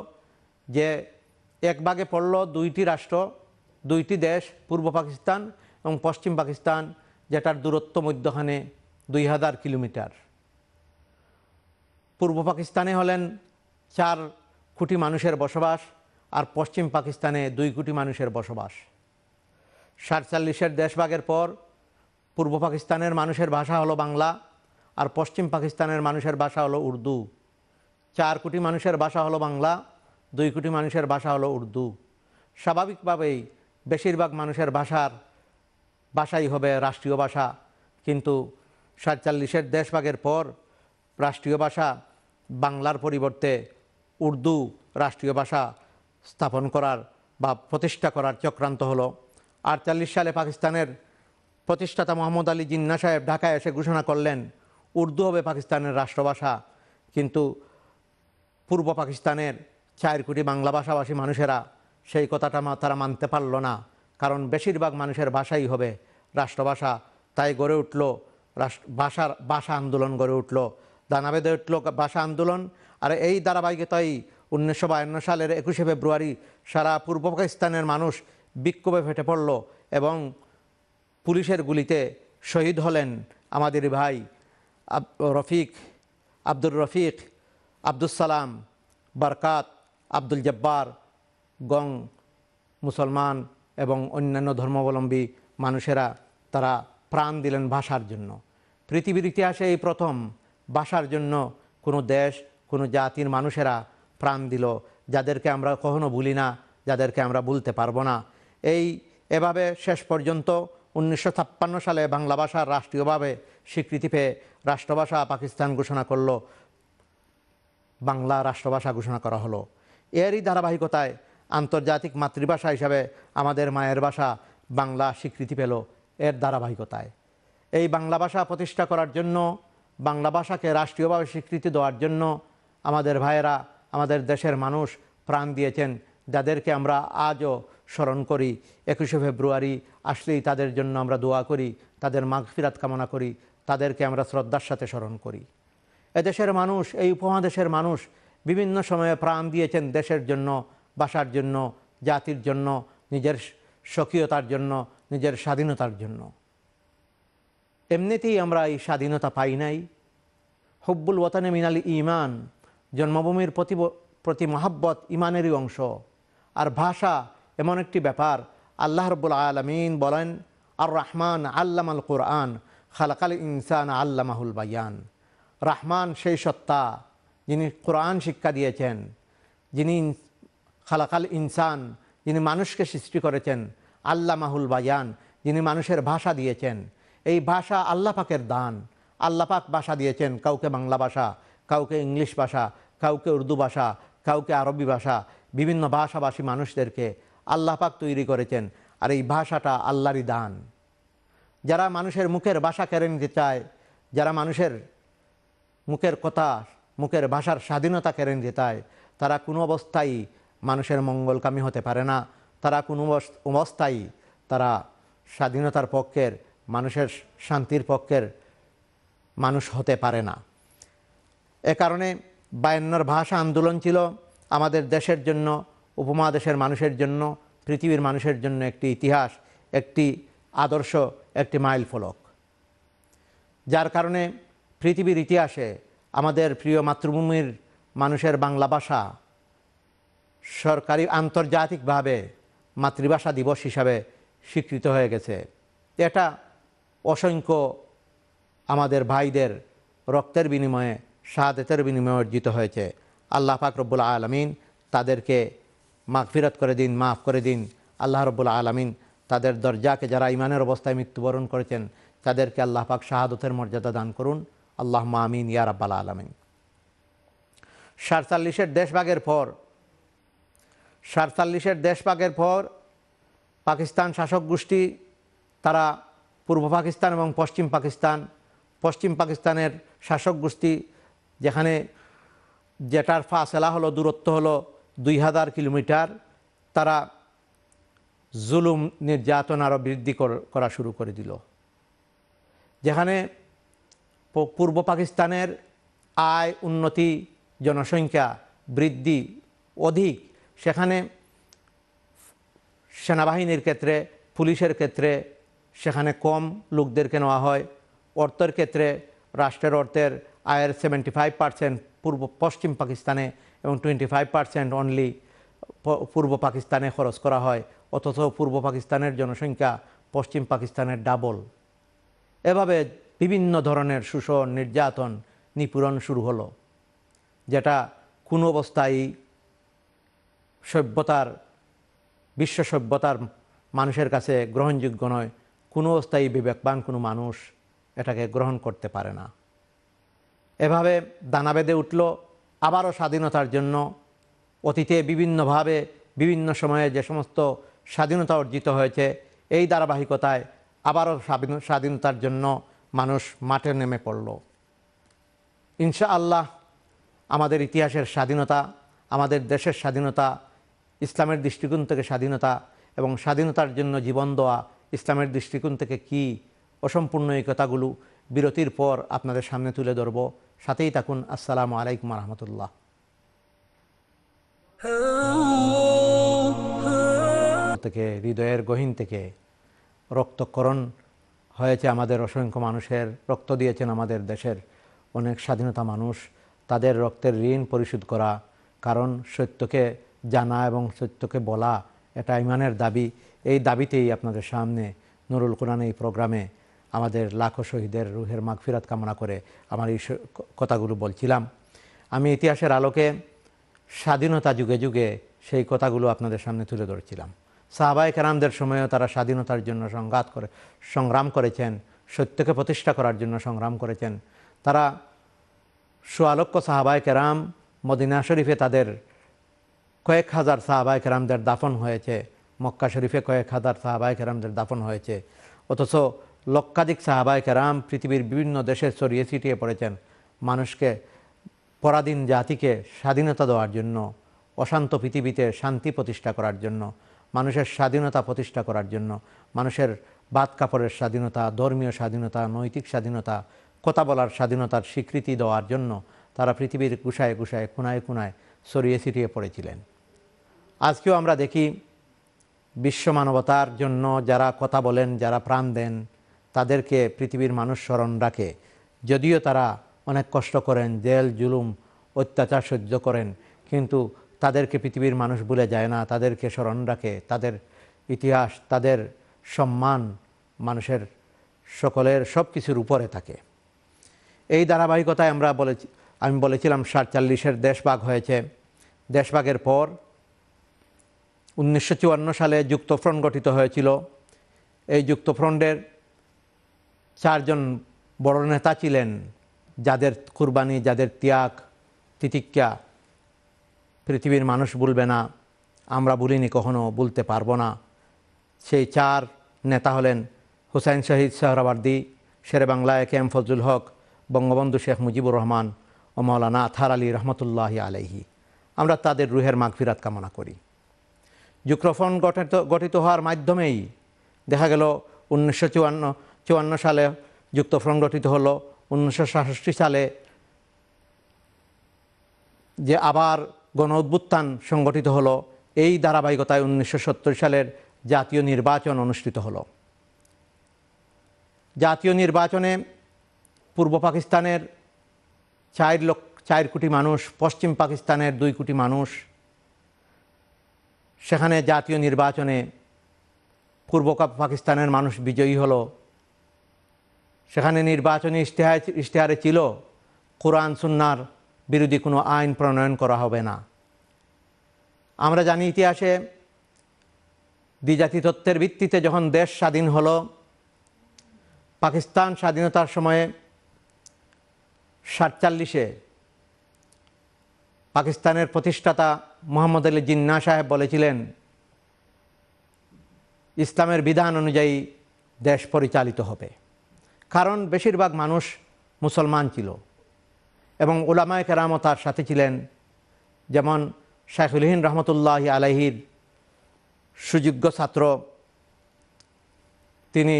যে এক ভাগে পড়ল দুইটি রাষ্ট্র দুইটি দেশ পূর্ব পাকিস্তান এবং পশ্চিম পাকিস্তান যেটার দূরত্ব মধ্যখানে দুই হাজার কিলোমিটার পূর্ব পাকিস্তানে হলেন চার কোটি মানুষের বসবাস আর পশ্চিম পাকিস্তানে দুই কোটি মানুষের বসবাস সাতচল্লিশের দেশভাগের পর পূর্ব পাকিস্তানের মানুষের ভাষা হলো বাংলা আর পশ্চিম পাকিস্তানের মানুষের ভাষা হলো উর্দু চার কোটি মানুষের ভাষা হলো বাংলা দুই কোটি মানুষের ভাষা হলো উর্দু স্বাভাবিকভাবেই বেশিরভাগ মানুষের ভাষার ভাষাই হবে রাষ্ট্রীয় ভাষা কিন্তু সাতচল্লিশের দেশভাগের পর রাষ্ট্রীয় ভাষা বাংলার পরিবর্তে উর্দু রাষ্ট্রীয় ভাষা স্থাপন করার বা প্রতিষ্ঠা করার চক্রান্ত হলো আটচল্লিশ সালে পাকিস্তানের প্রতিষ্ঠাতা মোহাম্মদ আলী জিন্না সাহেব ঢাকায় এসে ঘোষণা করলেন উর্দু হবে পাকিস্তানের রাষ্ট্রভাষা কিন্তু পূর্ব পাকিস্তানের চার কোটি বাংলা ভাষাভাষী মানুষেরা সেই কথাটা তারা মানতে পারল না কারণ বেশিরভাগ মানুষের ভাষাই হবে রাষ্ট্রভাষা তাই গড়ে উঠল রাষ্ট্র ভাষার ভাষা আন্দোলন গড়ে উঠল দানা বেঁধে উঠল ভাষা আন্দোলন আর এই ধারাবাহিকতাই উনিশশো বায়ান্ন সালের একুশে ফেব্রুয়ারি সারা পূর্ব পাকিস্তানের মানুষ বিক্ষোভে ফেটে পড়ল এবং পুলিশের গুলিতে শহীদ হলেন আমাদের ভাই রফিক আব্দুর রফিক আব্দুল সালাম বারকাত আব্দুল জব্বার গং মুসলমান এবং অন্যান্য ধর্মাবলম্বী মানুষেরা তারা প্রাণ দিলেন ভাষার জন্য পৃথিবীর ইতিহাসে এই প্রথম ভাষার জন্য কোনো দেশ কোনো জাতির মানুষেরা প্রাণ দিল যাদেরকে আমরা কখনো ভুলি না যাদেরকে আমরা ভুলতে পারবো না এই এভাবে শেষ পর্যন্ত উনিশশো সালে বাংলা ভাষার রাষ্ট্রীয়ভাবে স্বীকৃতি পেয়ে রাষ্ট্রভাষা পাকিস্তান ঘোষণা করল বাংলা রাষ্ট্রভাষা ঘোষণা করা হলো এরই ধারাবাহিকতায় আন্তর্জাতিক মাতৃভাষা হিসাবে আমাদের মায়ের ভাষা বাংলা স্বীকৃতি পেল এর ধারাবাহিকতায় এই বাংলা ভাষা প্রতিষ্ঠা করার জন্য বাংলা ভাষাকে রাষ্ট্রীয়ভাবে স্বীকৃতি দেওয়ার জন্য আমাদের ভাইয়েরা আমাদের দেশের মানুষ প্রাণ দিয়েছেন যাদেরকে আমরা আজও স্মরণ করি একুশে ফেব্রুয়ারি আসলেই তাদের জন্য আমরা দোয়া করি তাদের মাগফিরাত কামনা করি তাদেরকে আমরা শ্রদ্ধার সাথে স্মরণ করি এদেশের মানুষ এই উপমহাদেশের মানুষ বিভিন্ন সময়ে প্রাণ দিয়েছেন দেশের জন্য বাসার জন্য জাতির জন্য নিজের স্বকীয়তার জন্য নিজের স্বাধীনতার জন্য এমনিতেই আমরা এই স্বাধীনতা পাই নাই হব্বুল ওতানে মিনাল ইমান জন্মভূমির প্রতি প্রতি মহাব্বত ইমানেরই অংশ আর ভাষা এমন একটি ব্যাপার আল্লাহ রব্বুল আলমিন বলেন আর রহমান আল্লাম আল কোরআন খালাকাল ইনসান আল্লামাহুল বাইয়ান রহমান সেই সত্তা যিনি কোরআন শিক্ষা দিয়েছেন যিনি খালাকাল ইনসান যিনি মানুষকে সৃষ্টি করেছেন আল্লা মাহুল বাজান যিনি মানুষের ভাষা দিয়েছেন এই ভাষা আল্লাহ পাকের দান আল্লাহ পাক ভাষা দিয়েছেন কাউকে বাংলা ভাষা কাউকে ইংলিশ ভাষা কাউকে উর্দু ভাষা কাউকে আরবি ভাষা বিভিন্ন ভাষাভাষী মানুষদেরকে আল্লাহ পাক তৈরি করেছেন আর এই ভাষাটা আল্লাহরই দান যারা মানুষের মুখের ভাষা কেড়ে নিতে চায় যারা মানুষের মুখের কথা মুখের ভাষার স্বাধীনতা কেড়ে চায় তারা কোনো অবস্থায় মানুষের মঙ্গলকামী হতে পারে না তারা কোনো অবস্থায় তারা স্বাধীনতার পক্ষের মানুষের শান্তির পক্ষের মানুষ হতে পারে না এ কারণে বায়ান্নর ভাষা আন্দোলন ছিল আমাদের দেশের জন্য উপমহাদেশের মানুষের জন্য পৃথিবীর মানুষের জন্য একটি ইতিহাস একটি আদর্শ একটি মাইল ফলক যার কারণে পৃথিবীর ইতিহাসে আমাদের প্রিয় মাতৃভূমির মানুষের বাংলা ভাষা সরকারি আন্তর্জাতিকভাবে মাতৃভাষা দিবস হিসাবে স্বীকৃত হয়ে গেছে এটা অসংখ্য আমাদের ভাইদের রক্তের বিনিময়ে শাহাদতের বিনিময়ে অর্জিত হয়েছে আল্লাহ পাক রব্বুল আলমিন তাদেরকে মাফিরত করে দিন মাফ করে দিন আল্লাহ রব্বুল আলমিন তাদের দরজাকে যারা ইমানের অবস্থায় মৃত্যুবরণ করেছেন তাদেরকে আল্লাহ পাক শাহাদতের মর্যাদা দান করুন আল্লাহ মামিন ইয়ারাব্বাল আলমিন সাতচল্লিশের দেশভাগের পর সাতচল্লিশের দেশভাগের পর পাকিস্তান শাসক গোষ্ঠী তারা পূর্ব পাকিস্তান এবং পশ্চিম পাকিস্তান পশ্চিম পাকিস্তানের শাসক গোষ্ঠী যেখানে যেটার ফাসেলা হলো দূরত্ব হলো দুই হাজার কিলোমিটার তারা জুলুম নির্যাতন আরও বৃদ্ধি করা শুরু করে দিল যেখানে পূর্ব পাকিস্তানের আয় উন্নতি জনসংখ্যা বৃদ্ধি অধিক সেখানে সেনাবাহিনীর ক্ষেত্রে পুলিশের ক্ষেত্রে সেখানে কম লোকদেরকে নেওয়া হয় অর্থের ক্ষেত্রে রাষ্ট্রের অর্থের আয়ের সেভেন্টি ফাইভ পার্সেন্ট পূর্ব পশ্চিম পাকিস্তানে এবং টোয়েন্টি ফাইভ পার্সেন্ট অনলি পূর্ব পাকিস্তানে খরচ করা হয় অথচ পূর্ব পাকিস্তানের জনসংখ্যা পশ্চিম পাকিস্তানের ডাবল এভাবে বিভিন্ন ধরনের শোষণ নির্যাতন নিপূরণ শুরু হলো যেটা কোনো অবস্থায় সভ্যতার বিশ্ব সভ্যতার মানুষের কাছে গ্রহণযোগ্য নয় কোনো অবস্থায় বিবেকবান কোনো মানুষ এটাকে গ্রহণ করতে পারে না এভাবে দানা বেঁধে উঠল আবারও স্বাধীনতার জন্য অতীতে বিভিন্নভাবে বিভিন্ন সময়ে যে সমস্ত স্বাধীনতা অর্জিত হয়েছে এই ধারাবাহিকতায় আবারও স্বাধীনতার জন্য মানুষ মাঠে নেমে পড়ল ইনশা আল্লাহ আমাদের ইতিহাসের স্বাধীনতা আমাদের দেশের স্বাধীনতা ইসলামের দৃষ্টিকোণ থেকে স্বাধীনতা এবং স্বাধীনতার জন্য জীবন দেওয়া ইসলামের দৃষ্টিকোণ থেকে কি অসম্পূর্ণ এই কথাগুলো বিরতির পর আপনাদের সামনে তুলে ধরব সাথেই থাকুন আসসালামু আলাইকুম রহমতুল্লাহ থেকে হৃদয়ের গহীন থেকে রক্তকরণ হয়েছে আমাদের অসংখ্য মানুষের রক্ত দিয়েছেন আমাদের দেশের অনেক স্বাধীনতা মানুষ তাদের রক্তের ঋণ পরিশোধ করা কারণ সত্যকে জানা এবং সত্যকে বলা এটা ইমানের দাবি এই দাবিতেই আপনাদের সামনে নুরুল কোরআন এই প্রোগ্রামে আমাদের লাখো শহীদের রুহের মাগফিরাত কামনা করে আমার এই কথাগুলো বলছিলাম আমি ইতিহাসের আলোকে স্বাধীনতা যুগে যুগে সেই কথাগুলো আপনাদের সামনে তুলে ধরেছিলাম সাহাবায় কেরামদের সময়েও তারা স্বাধীনতার জন্য সংঘাত করে সংগ্রাম করেছেন সত্যকে প্রতিষ্ঠা করার জন্য সংগ্রাম করেছেন তারা সুয়ালক্য সাহাবায় কেরাম মদিনা শরীফে তাদের কয়েক হাজার সাহাবায় কেরামদের দাফন হয়েছে মক্কা শরীফে কয়েক হাজার সাহাবায় কেরামদের দাফন হয়েছে অথচ লক্ষাধিক সাহাবায় কেরাম পৃথিবীর বিভিন্ন দেশে ছড়িয়ে ছিটিয়ে পড়েছেন মানুষকে পরাধীন জাতিকে স্বাধীনতা দেওয়ার জন্য অশান্ত পৃথিবীতে শান্তি প্রতিষ্ঠা করার জন্য মানুষের স্বাধীনতা প্রতিষ্ঠা করার জন্য মানুষের বাদ কাপড়ের স্বাধীনতা ধর্মীয় স্বাধীনতা নৈতিক স্বাধীনতা কথা বলার স্বাধীনতার স্বীকৃতি দেওয়ার জন্য তারা পৃথিবীর কুষায় কুষায় কোনায় কোনায় ছড়িয়ে ছিটিয়ে পড়েছিলেন আজকেও আমরা দেখি বিশ্ব মানবতার জন্য যারা কথা বলেন যারা প্রাণ দেন তাদেরকে পৃথিবীর মানুষ স্মরণ রাখে যদিও তারা অনেক কষ্ট করেন জেল জুলুম অত্যাচার সহ্য করেন কিন্তু তাদেরকে পৃথিবীর মানুষ ভুলে যায় না তাদেরকে স্মরণ রাখে তাদের ইতিহাস তাদের সম্মান মানুষের সকলের সব কিছুর উপরে থাকে এই ধারাবাহিকতায় আমরা বলেছি আমি বলেছিলাম সাতচল্লিশের দেশভাগ হয়েছে দেশভাগের পর উনিশশো সালে যুক্তফ্রন্ট গঠিত হয়েছিল এই যুক্তফ্রন্টের চারজন বড় নেতা ছিলেন যাদের কুরবানি যাদের ত্যাগ তিতিক্ষা পৃথিবীর মানুষ বলবে না আমরা বলিনি কখনো বলতে পারবো না সেই চার নেতা হলেন হুসাইন শাহিদ সোহরাবার্দি শেরে বাংলায় কে এম ফজল হক বঙ্গবন্ধু শেখ মুজিবুর রহমান ও মৌলানা আথার আলী রহমতুল্লাহ আলহি আমরা তাদের রুহের মাগফিরাত কামনা করি যুক্রফন গঠিত গঠিত হওয়ার মাধ্যমেই দেখা গেল উনিশশো চুয়ান্ন চুয়ান্ন সালে যুক্তফ্রন্ট গঠিত হলো উনিশশো সালে যে আবার গণ অভ্যুত্থান সংগঠিত হলো এই ধারাবাহিকতায় উনিশশো সালের জাতীয় নির্বাচন অনুষ্ঠিত হলো জাতীয় নির্বাচনে পূর্ব পাকিস্তানের চার লক্ষ চার কোটি মানুষ পশ্চিম পাকিস্তানের দুই কোটি মানুষ সেখানে জাতীয় নির্বাচনে পূর্ব পাকিস্তানের মানুষ বিজয়ী হলো সেখানে নির্বাচনী ইশতেহার ইশতেহারে ছিল কোরআন সুন্নার বিরোধী কোনো আইন প্রণয়ন করা হবে না আমরা জানি ইতিহাসে দ্বিজাতি তত্ত্বের ভিত্তিতে যখন দেশ স্বাধীন হলো পাকিস্তান স্বাধীনতার সময়ে সাতচল্লিশে পাকিস্তানের প্রতিষ্ঠাতা মোহাম্মদ আলী জিন্না সাহেব বলেছিলেন ইসলামের বিধান অনুযায়ী দেশ পরিচালিত হবে কারণ বেশিরভাগ মানুষ মুসলমান ছিল এবং ওলামায় কেরামও তার সাথে ছিলেন যেমন শাইখুলহীন রহমতুল্লাহ আলহির সুযোগ্য ছাত্র তিনি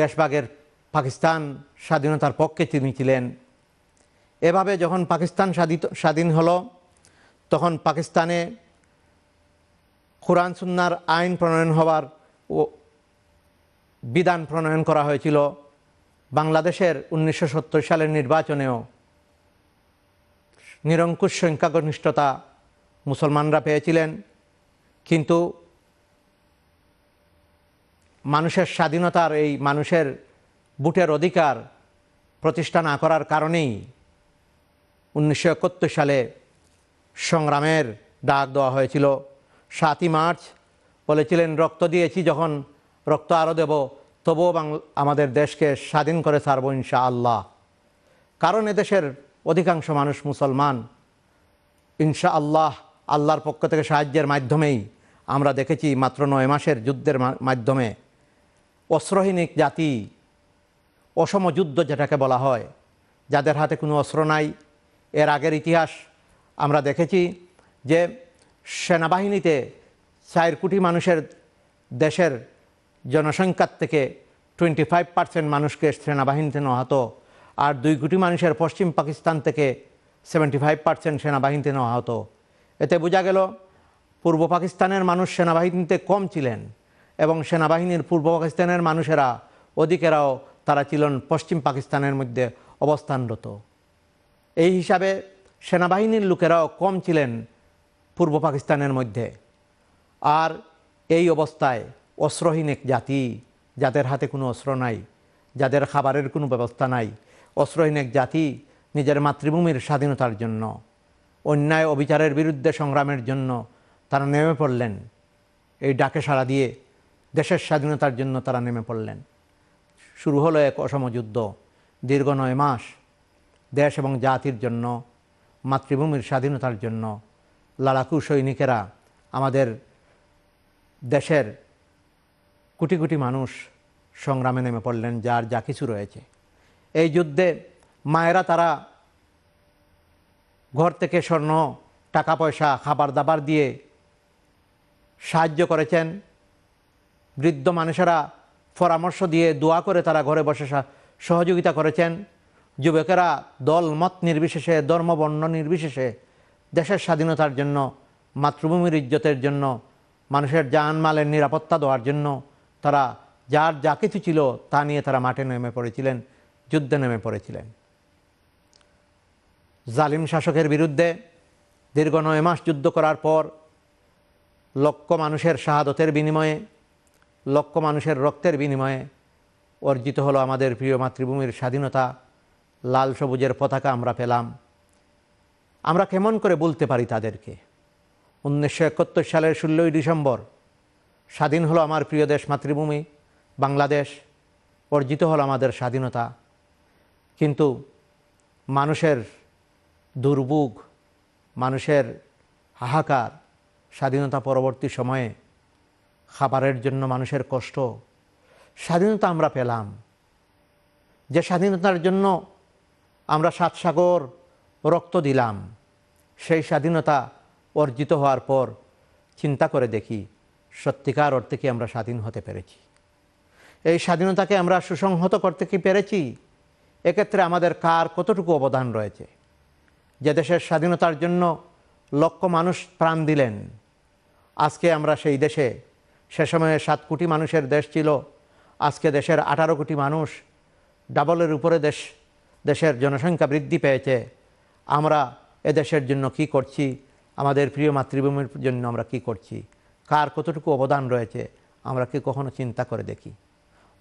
দেশবাগের পাকিস্তান স্বাধীনতার পক্ষে তিনি ছিলেন এভাবে যখন পাকিস্তান স্বাধীন স্বাধীন হলো তখন পাকিস্তানে কোরআনসুন্নার সুন্নার আইন প্রণয়ন হওয়ার ও বিধান প্রণয়ন করা হয়েছিল বাংলাদেশের উনিশশো সালের নির্বাচনেও নিরঙ্কুশ সংখ্যাগরিষ্ঠতা মুসলমানরা পেয়েছিলেন কিন্তু মানুষের স্বাধীনতার এই মানুষের বুটের অধিকার প্রতিষ্ঠা না করার কারণেই উনিশশো সালে সংগ্রামের ডাক দেওয়া হয়েছিল সাতই মার্চ বলেছিলেন রক্ত দিয়েছি যখন রক্ত আরও দেব তবুও আমাদের দেশকে স্বাধীন করে ছাড়ব ইনশা আল্লাহ কারণ এদেশের অধিকাংশ মানুষ মুসলমান ইনশা আল্লাহ আল্লাহর পক্ষ থেকে সাহায্যের মাধ্যমেই আমরা দেখেছি মাত্র নয় মাসের যুদ্ধের মাধ্যমে অস্ত্রহীনিক জাতি অসম যুদ্ধ যেটাকে বলা হয় যাদের হাতে কোনো অস্ত্র নাই এর আগের ইতিহাস আমরা দেখেছি যে সেনাবাহিনীতে চার কোটি মানুষের দেশের জনসংখ্যার থেকে টোয়েন্টি ফাইভ পার্সেন্ট মানুষকে সেনাবাহিনীতে নেওয়া হতো আর দুই কোটি মানুষের পশ্চিম পাকিস্তান থেকে সেভেন্টি ফাইভ পার্সেন্ট সেনাবাহিনীতে নেওয়া হতো এতে বোঝা গেল পূর্ব পাকিস্তানের মানুষ সেনাবাহিনীতে কম ছিলেন এবং সেনাবাহিনীর পূর্ব পাকিস্তানের মানুষেরা অধিকেরাও তারা ছিলেন পশ্চিম পাকিস্তানের মধ্যে অবস্থানরত এই হিসাবে সেনাবাহিনীর লোকেরাও কম ছিলেন পূর্ব পাকিস্তানের মধ্যে আর এই অবস্থায় অস্ত্রহীন এক জাতি যাদের হাতে কোনো অস্ত্র নাই যাদের খাবারের কোনো ব্যবস্থা নাই অস্ত্রহীন এক জাতি নিজের মাতৃভূমির স্বাধীনতার জন্য অন্যায় অবিচারের বিরুদ্ধে সংগ্রামের জন্য তারা নেমে পড়লেন এই ডাকে সাড়া দিয়ে দেশের স্বাধীনতার জন্য তারা নেমে পড়লেন শুরু হলো এক অসম যুদ্ধ দীর্ঘ নয় মাস দেশ এবং জাতির জন্য মাতৃভূমির স্বাধীনতার জন্য লাড়াকু সৈনিকেরা আমাদের দেশের কোটি কোটি মানুষ সংগ্রামে নেমে পড়লেন যার যা কিছু রয়েছে এই যুদ্ধে মায়েরা তারা ঘর থেকে স্বর্ণ টাকা পয়সা খাবার দাবার দিয়ে সাহায্য করেছেন বৃদ্ধ মানুষেরা পরামর্শ দিয়ে দোয়া করে তারা ঘরে বসে সহযোগিতা করেছেন যুবকেরা দল মত নির্বিশেষে ধর্মবর্ণ নির্বিশেষে দেশের স্বাধীনতার জন্য মাতৃভূমির ইজ্জতের জন্য মানুষের জানমালের নিরাপত্তা দেওয়ার জন্য তারা যার যা কিছু ছিল তা নিয়ে তারা মাঠে নেমে পড়েছিলেন যুদ্ধে নেমে পড়েছিলেন জালিম শাসকের বিরুদ্ধে দীর্ঘ নয় মাস যুদ্ধ করার পর লক্ষ মানুষের শাহাদতের বিনিময়ে লক্ষ মানুষের রক্তের বিনিময়ে অর্জিত হলো আমাদের প্রিয় মাতৃভূমির স্বাধীনতা লাল সবুজের পতাকা আমরা পেলাম আমরা কেমন করে বলতে পারি তাদেরকে উনিশশো সালের ষোলোই ডিসেম্বর স্বাধীন হলো আমার প্রিয় দেশ মাতৃভূমি বাংলাদেশ অর্জিত হলো আমাদের স্বাধীনতা কিন্তু মানুষের দুর্ভোগ মানুষের হাহাকার স্বাধীনতা পরবর্তী সময়ে খাবারের জন্য মানুষের কষ্ট স্বাধীনতা আমরা পেলাম যে স্বাধীনতার জন্য আমরা সাত সাগর রক্ত দিলাম সেই স্বাধীনতা অর্জিত হওয়ার পর চিন্তা করে দেখি সত্যিকার অর্থে কি আমরা স্বাধীন হতে পেরেছি এই স্বাধীনতাকে আমরা সুসংহত করতে কি পেরেছি এক্ষেত্রে আমাদের কার কতটুকু অবদান রয়েছে যে দেশের স্বাধীনতার জন্য লক্ষ মানুষ প্রাণ দিলেন আজকে আমরা সেই দেশে সে সময়ে সাত কোটি মানুষের দেশ ছিল আজকে দেশের আঠারো কোটি মানুষ ডাবলের উপরে দেশ দেশের জনসংখ্যা বৃদ্ধি পেয়েছে আমরা এদেশের জন্য কি করছি আমাদের প্রিয় মাতৃভূমির জন্য আমরা কি করছি কার কতটুকু অবদান রয়েছে আমরা কি কখনো চিন্তা করে দেখি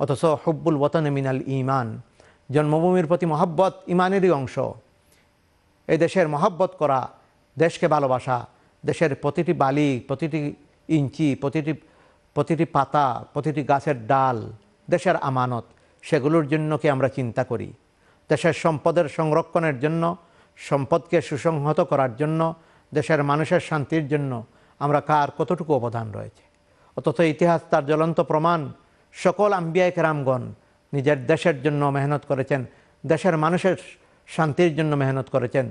অথচ হব্বুল বতন মিনাল ইমান জন্মভূমির প্রতি মহাব্বত ইমানেরই অংশ এই দেশের মহাব্বত করা দেশকে ভালোবাসা দেশের প্রতিটি বালি প্রতিটি ইঞ্চি প্রতিটি প্রতিটি পাতা প্রতিটি গাছের ডাল দেশের আমানত সেগুলোর জন্য কি আমরা চিন্তা করি দেশের সম্পদের সংরক্ষণের জন্য সম্পদকে সুসংহত করার জন্য দেশের মানুষের শান্তির জন্য আমরা কার কতটুকু অবদান রয়েছে অথচ ইতিহাস তার জ্বলন্ত প্রমাণ সকল আম্বিয়ায়ক রামগণ নিজের দেশের জন্য মেহনত করেছেন দেশের মানুষের শান্তির জন্য মেহনত করেছেন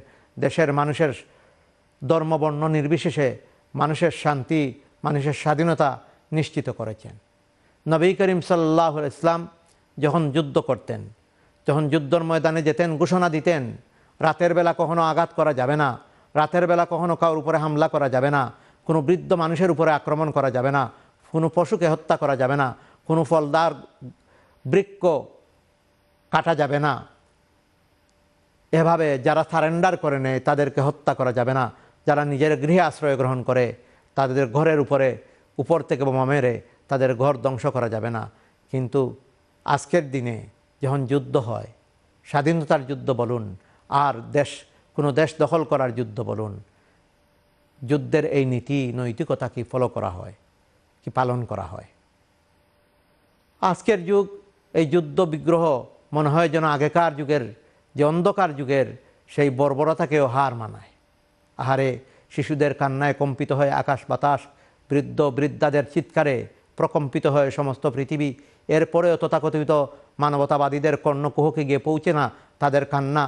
দেশের মানুষের ধর্মবর্ণ নির্বিশেষে মানুষের শান্তি মানুষের স্বাধীনতা নিশ্চিত করেছেন নবী করিম সাল্লাহ ইসলাম যখন যুদ্ধ করতেন যখন যুদ্ধর ময়দানে যেতেন ঘোষণা দিতেন রাতের বেলা কখনো আঘাত করা যাবে না রাতের বেলা কখনো কারোর উপরে হামলা করা যাবে না কোনো বৃদ্ধ মানুষের উপরে আক্রমণ করা যাবে না কোনো পশুকে হত্যা করা যাবে না কোনো ফলদার বৃক্ষ কাটা যাবে না এভাবে যারা সারেন্ডার করে নেয় তাদেরকে হত্যা করা যাবে না যারা নিজের গৃহে আশ্রয় গ্রহণ করে তাদের ঘরের উপরে উপর থেকে বোমা মেরে তাদের ঘর ধ্বংস করা যাবে না কিন্তু আজকের দিনে যখন যুদ্ধ হয় স্বাধীনতার যুদ্ধ বলুন আর দেশ কোনো দেশ দখল করার যুদ্ধ বলুন যুদ্ধের এই নীতি নৈতিকতা কি ফলো করা হয় কি পালন করা হয় আজকের যুগ এই যুদ্ধ বিগ্রহ মনে হয় যেন আগেকার যুগের যে অন্ধকার যুগের সেই বর্বরতাকেও হার মানায় আহারে শিশুদের কান্নায় কম্পিত হয়ে আকাশ বাতাস বৃদ্ধ বৃদ্ধাদের চিৎকারে প্রকম্পিত হয়ে সমস্ত পৃথিবী এরপরেও তথাকথিত মানবতাবাদীদের কর্ণকুহকে গিয়ে পৌঁছে না তাদের কান্না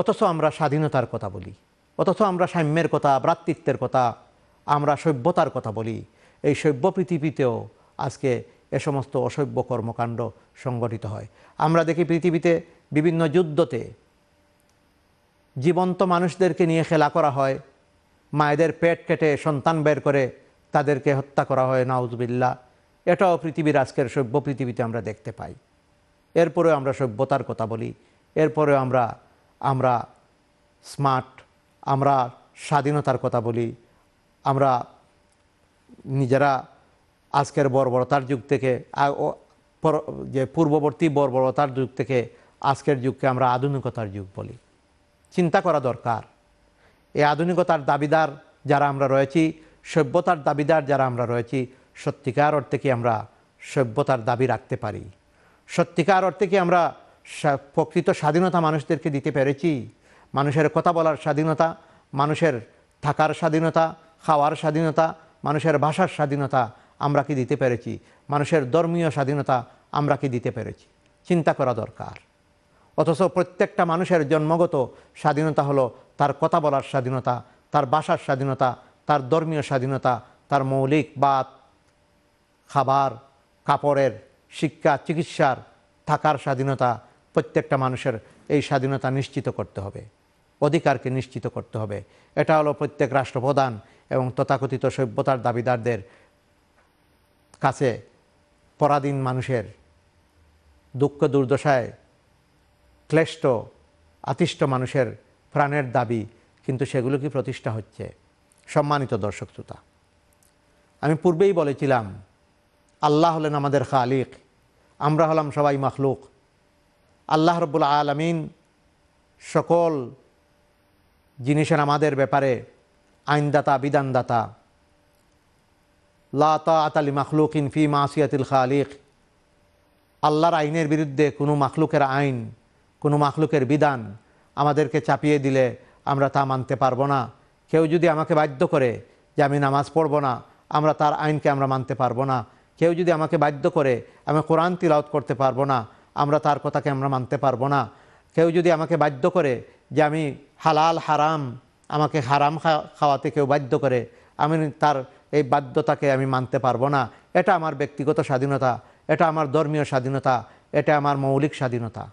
অথচ আমরা স্বাধীনতার কথা বলি অথচ আমরা সাম্যের কথা ভ্রাতৃত্বের কথা আমরা সভ্যতার কথা বলি এই সভ্য পৃথিবীতেও আজকে এ সমস্ত অসভ্য কর্মকাণ্ড সংগঠিত হয় আমরা দেখি পৃথিবীতে বিভিন্ন যুদ্ধতে জীবন্ত মানুষদেরকে নিয়ে খেলা করা হয় মায়েদের পেট কেটে সন্তান বের করে তাদেরকে হত্যা করা হয় নাউজবিল্লা এটাও পৃথিবীর আজকের সভ্য পৃথিবীতে আমরা দেখতে পাই এরপরেও আমরা সভ্যতার কথা বলি এরপরেও আমরা আমরা স্মার্ট আমরা স্বাধীনতার কথা বলি আমরা নিজেরা আজকের বর্বরতার যুগ থেকে যে পূর্ববর্তী বর্বরতার যুগ থেকে আজকের যুগকে আমরা আধুনিকতার যুগ বলি চিন্তা করা দরকার এই আধুনিকতার দাবিদার যারা আমরা রয়েছি সভ্যতার দাবিদার যারা আমরা রয়েছি সত্যিকার অর্থে কি আমরা সভ্যতার দাবি রাখতে পারি সত্যিকার অর্থে কি আমরা প্রকৃত স্বাধীনতা মানুষদেরকে দিতে পেরেছি মানুষের কথা বলার স্বাধীনতা মানুষের থাকার স্বাধীনতা খাওয়ার স্বাধীনতা মানুষের ভাষার স্বাধীনতা আমরা কি দিতে পেরেছি মানুষের ধর্মীয় স্বাধীনতা আমরা কি দিতে পেরেছি চিন্তা করা দরকার অথচ প্রত্যেকটা মানুষের জন্মগত স্বাধীনতা হলো তার কথা বলার স্বাধীনতা তার ভাষার স্বাধীনতা তার ধর্মীয় স্বাধীনতা তার মৌলিক বাদ খাবার কাপড়ের শিক্ষা চিকিৎসার থাকার স্বাধীনতা প্রত্যেকটা মানুষের এই স্বাধীনতা নিশ্চিত করতে হবে অধিকারকে নিশ্চিত করতে হবে এটা হলো প্রত্যেক রাষ্ট্রপ্রধান এবং তথাকথিত সভ্যতার দাবিদারদের কাছে পরাধীন মানুষের দুঃখ দুর্দশায় ক্লেষ্ট আতিষ্ঠ মানুষের প্রাণের দাবি কিন্তু সেগুলো কি প্রতিষ্ঠা হচ্ছে সম্মানিত দর্শক শ্রোতা আমি পূর্বেই বলেছিলাম আল্লাহ হলেন আমাদের খালিক আমরা হলাম সবাই মখলুক আল্লাহ রবুল আলমিন সকল জিনিসের আমাদের ব্যাপারে আইনদাতা বিধানদাতা লতা আতালি মাখলুক ইনফি মাসিয়াতিল খালিক আল্লাহর আইনের বিরুদ্ধে কোনো মাখলুকের আইন কোনো মাখলুকের বিধান আমাদেরকে চাপিয়ে দিলে আমরা তা মানতে পারবো না কেউ যদি আমাকে বাধ্য করে যে আমি নামাজ পড়বো না আমরা তার আইনকে আমরা মানতে পারবো না কেউ যদি আমাকে বাধ্য করে আমি কোরআন তিলাওত করতে পারবো না আমরা তার কথাকে আমরা মানতে পারবো না কেউ যদি আমাকে বাধ্য করে যে আমি হালাল হারাম আমাকে হারাম খাওয়াতে কেউ বাধ্য করে আমি তার এই বাধ্যতাকে আমি মানতে পারবো না এটা আমার ব্যক্তিগত স্বাধীনতা এটা আমার ধর্মীয় স্বাধীনতা এটা আমার মৌলিক স্বাধীনতা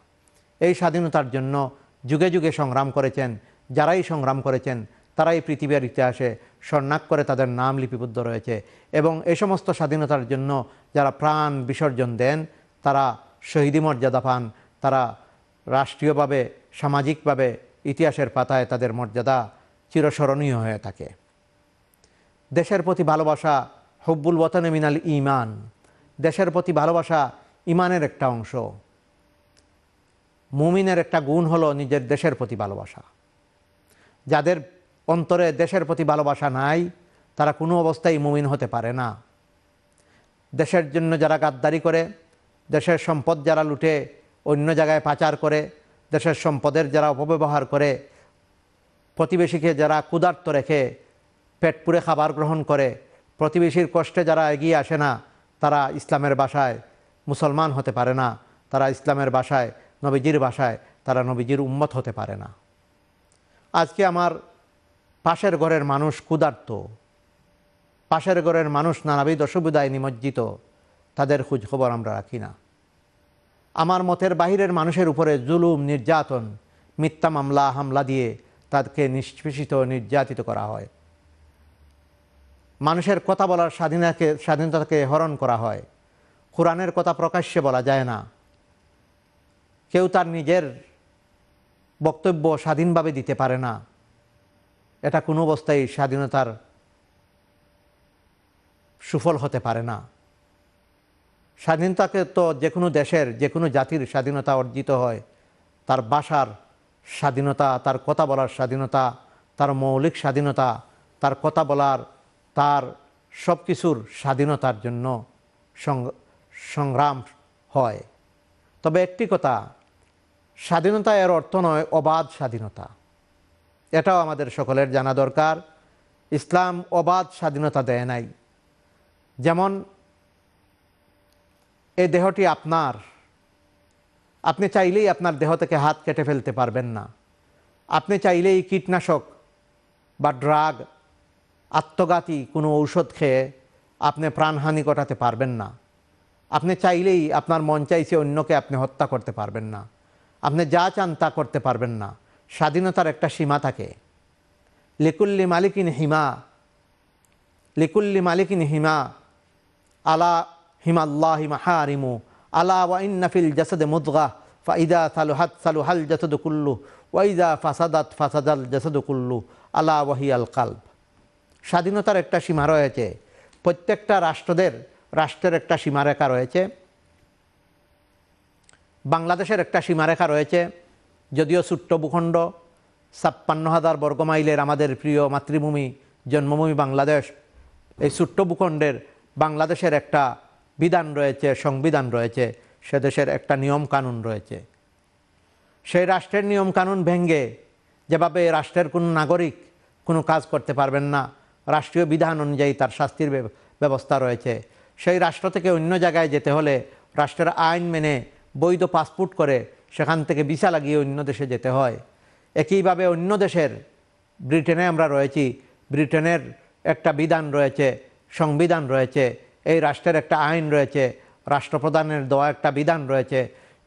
এই স্বাধীনতার জন্য যুগে যুগে সংগ্রাম করেছেন যারাই সংগ্রাম করেছেন তারাই পৃথিবীর ইতিহাসে স্বর্ণাক করে তাদের নাম লিপিবদ্ধ রয়েছে এবং এই সমস্ত স্বাধীনতার জন্য যারা প্রাণ বিসর্জন দেন তারা শহীদি মর্যাদা পান তারা রাষ্ট্রীয়ভাবে সামাজিকভাবে ইতিহাসের পাতায় তাদের মর্যাদা চিরস্মরণীয় হয়ে থাকে দেশের প্রতি ভালোবাসা হব্বুল ওয়াতানে মিনাল ইমান দেশের প্রতি ভালোবাসা ইমানের একটা অংশ মুমিনের একটা গুণ হলো নিজের দেশের প্রতি ভালোবাসা যাদের অন্তরে দেশের প্রতি ভালোবাসা নাই তারা কোনো অবস্থায় মুমিন হতে পারে না দেশের জন্য যারা গাদ্দারি করে দেশের সম্পদ যারা লুটে অন্য জায়গায় পাচার করে দেশের সম্পদের যারা অপব্যবহার করে প্রতিবেশীকে যারা ক্ষুদার্ত রেখে পেট পুরে খাবার গ্রহণ করে প্রতিবেশীর কষ্টে যারা এগিয়ে আসে না তারা ইসলামের বাসায় মুসলমান হতে পারে না তারা ইসলামের বাসায় নবীজির বাসায় তারা নবীজির উম্মত হতে পারে না আজকে আমার পাশের ঘরের মানুষ ক্ষুদার্ত পাশের ঘরের মানুষ নানাবিধ অসুবিধায় নিমজ্জিত তাদের খোঁজ খবর আমরা রাখি না আমার মতের বাহিরের মানুষের উপরে জুলুম নির্যাতন মিথ্যা মামলা হামলা দিয়ে তাদেরকে নিষ্পেষিত নির্যাতিত করা হয় মানুষের কথা বলার স্বাধীনতাকে স্বাধীনতাকে হরণ করা হয় কোরআনের কথা প্রকাশ্যে বলা যায় না কেউ তার নিজের বক্তব্য স্বাধীনভাবে দিতে পারে না এটা কোনো অবস্থায় স্বাধীনতার সুফল হতে পারে না স্বাধীনতাকে তো যে কোনো দেশের যে কোনো জাতির স্বাধীনতা অর্জিত হয় তার বাসার স্বাধীনতা তার কথা বলার স্বাধীনতা তার মৌলিক স্বাধীনতা তার কথা বলার তার সব কিছুর স্বাধীনতার জন্য সংগ্রাম হয় তবে একটি কথা স্বাধীনতা এর অর্থ নয় অবাধ স্বাধীনতা এটাও আমাদের সকলের জানা দরকার ইসলাম অবাধ স্বাধীনতা দেয় নাই যেমন এই দেহটি আপনার আপনি চাইলেই আপনার দেহ থেকে হাত কেটে ফেলতে পারবেন না আপনি চাইলেই কীটনাশক বা ড্রাগ আত্মঘাতী কোনো ঔষধ খেয়ে আপনি প্রাণহানি ঘটাতে পারবেন না আপনি চাইলেই আপনার মন চাইছে অন্যকে আপনি হত্যা করতে পারবেন না আপনি যা চান তা করতে পারবেন না স্বাধীনতার একটা সীমা থাকে লিকুল্লি মালিকিন হিমা লিকুল্লি মালিকিন হিমা আলা আলা সালুহাত সালুহাল কুল্লু ফাসাদাত ফাসাদাল কুল্লু স্বাধীনতার একটা সীমা রয়েছে প্রত্যেকটা রাষ্ট্রদের রাষ্ট্রের একটা সীমারেখা রয়েছে বাংলাদেশের একটা সীমারেখা রয়েছে যদিও ছোট্ট ভূখণ্ড ছাপ্পান্ন হাজার বর্গমাইলের আমাদের প্রিয় মাতৃভূমি জন্মভূমি বাংলাদেশ এই ছোট্ট ভূখণ্ডের বাংলাদেশের একটা বিধান রয়েছে সংবিধান রয়েছে সে দেশের একটা নিয়ম কানুন রয়েছে সেই রাষ্ট্রের নিয়ম কানুন ভেঙ্গে যেভাবে রাষ্ট্রের কোনো নাগরিক কোনো কাজ করতে পারবেন না রাষ্ট্রীয় বিধান অনুযায়ী তার শাস্তির ব্যবস্থা রয়েছে সেই রাষ্ট্র থেকে অন্য জায়গায় যেতে হলে রাষ্ট্রের আইন মেনে বৈধ পাসপোর্ট করে সেখান থেকে ভিসা লাগিয়ে অন্য দেশে যেতে হয় একইভাবে অন্য দেশের ব্রিটেনে আমরা রয়েছি ব্রিটেনের একটা বিধান রয়েছে সংবিধান রয়েছে এই রাষ্ট্রের একটা আইন রয়েছে রাষ্ট্রপ্রধানের দেওয়া একটা বিধান রয়েছে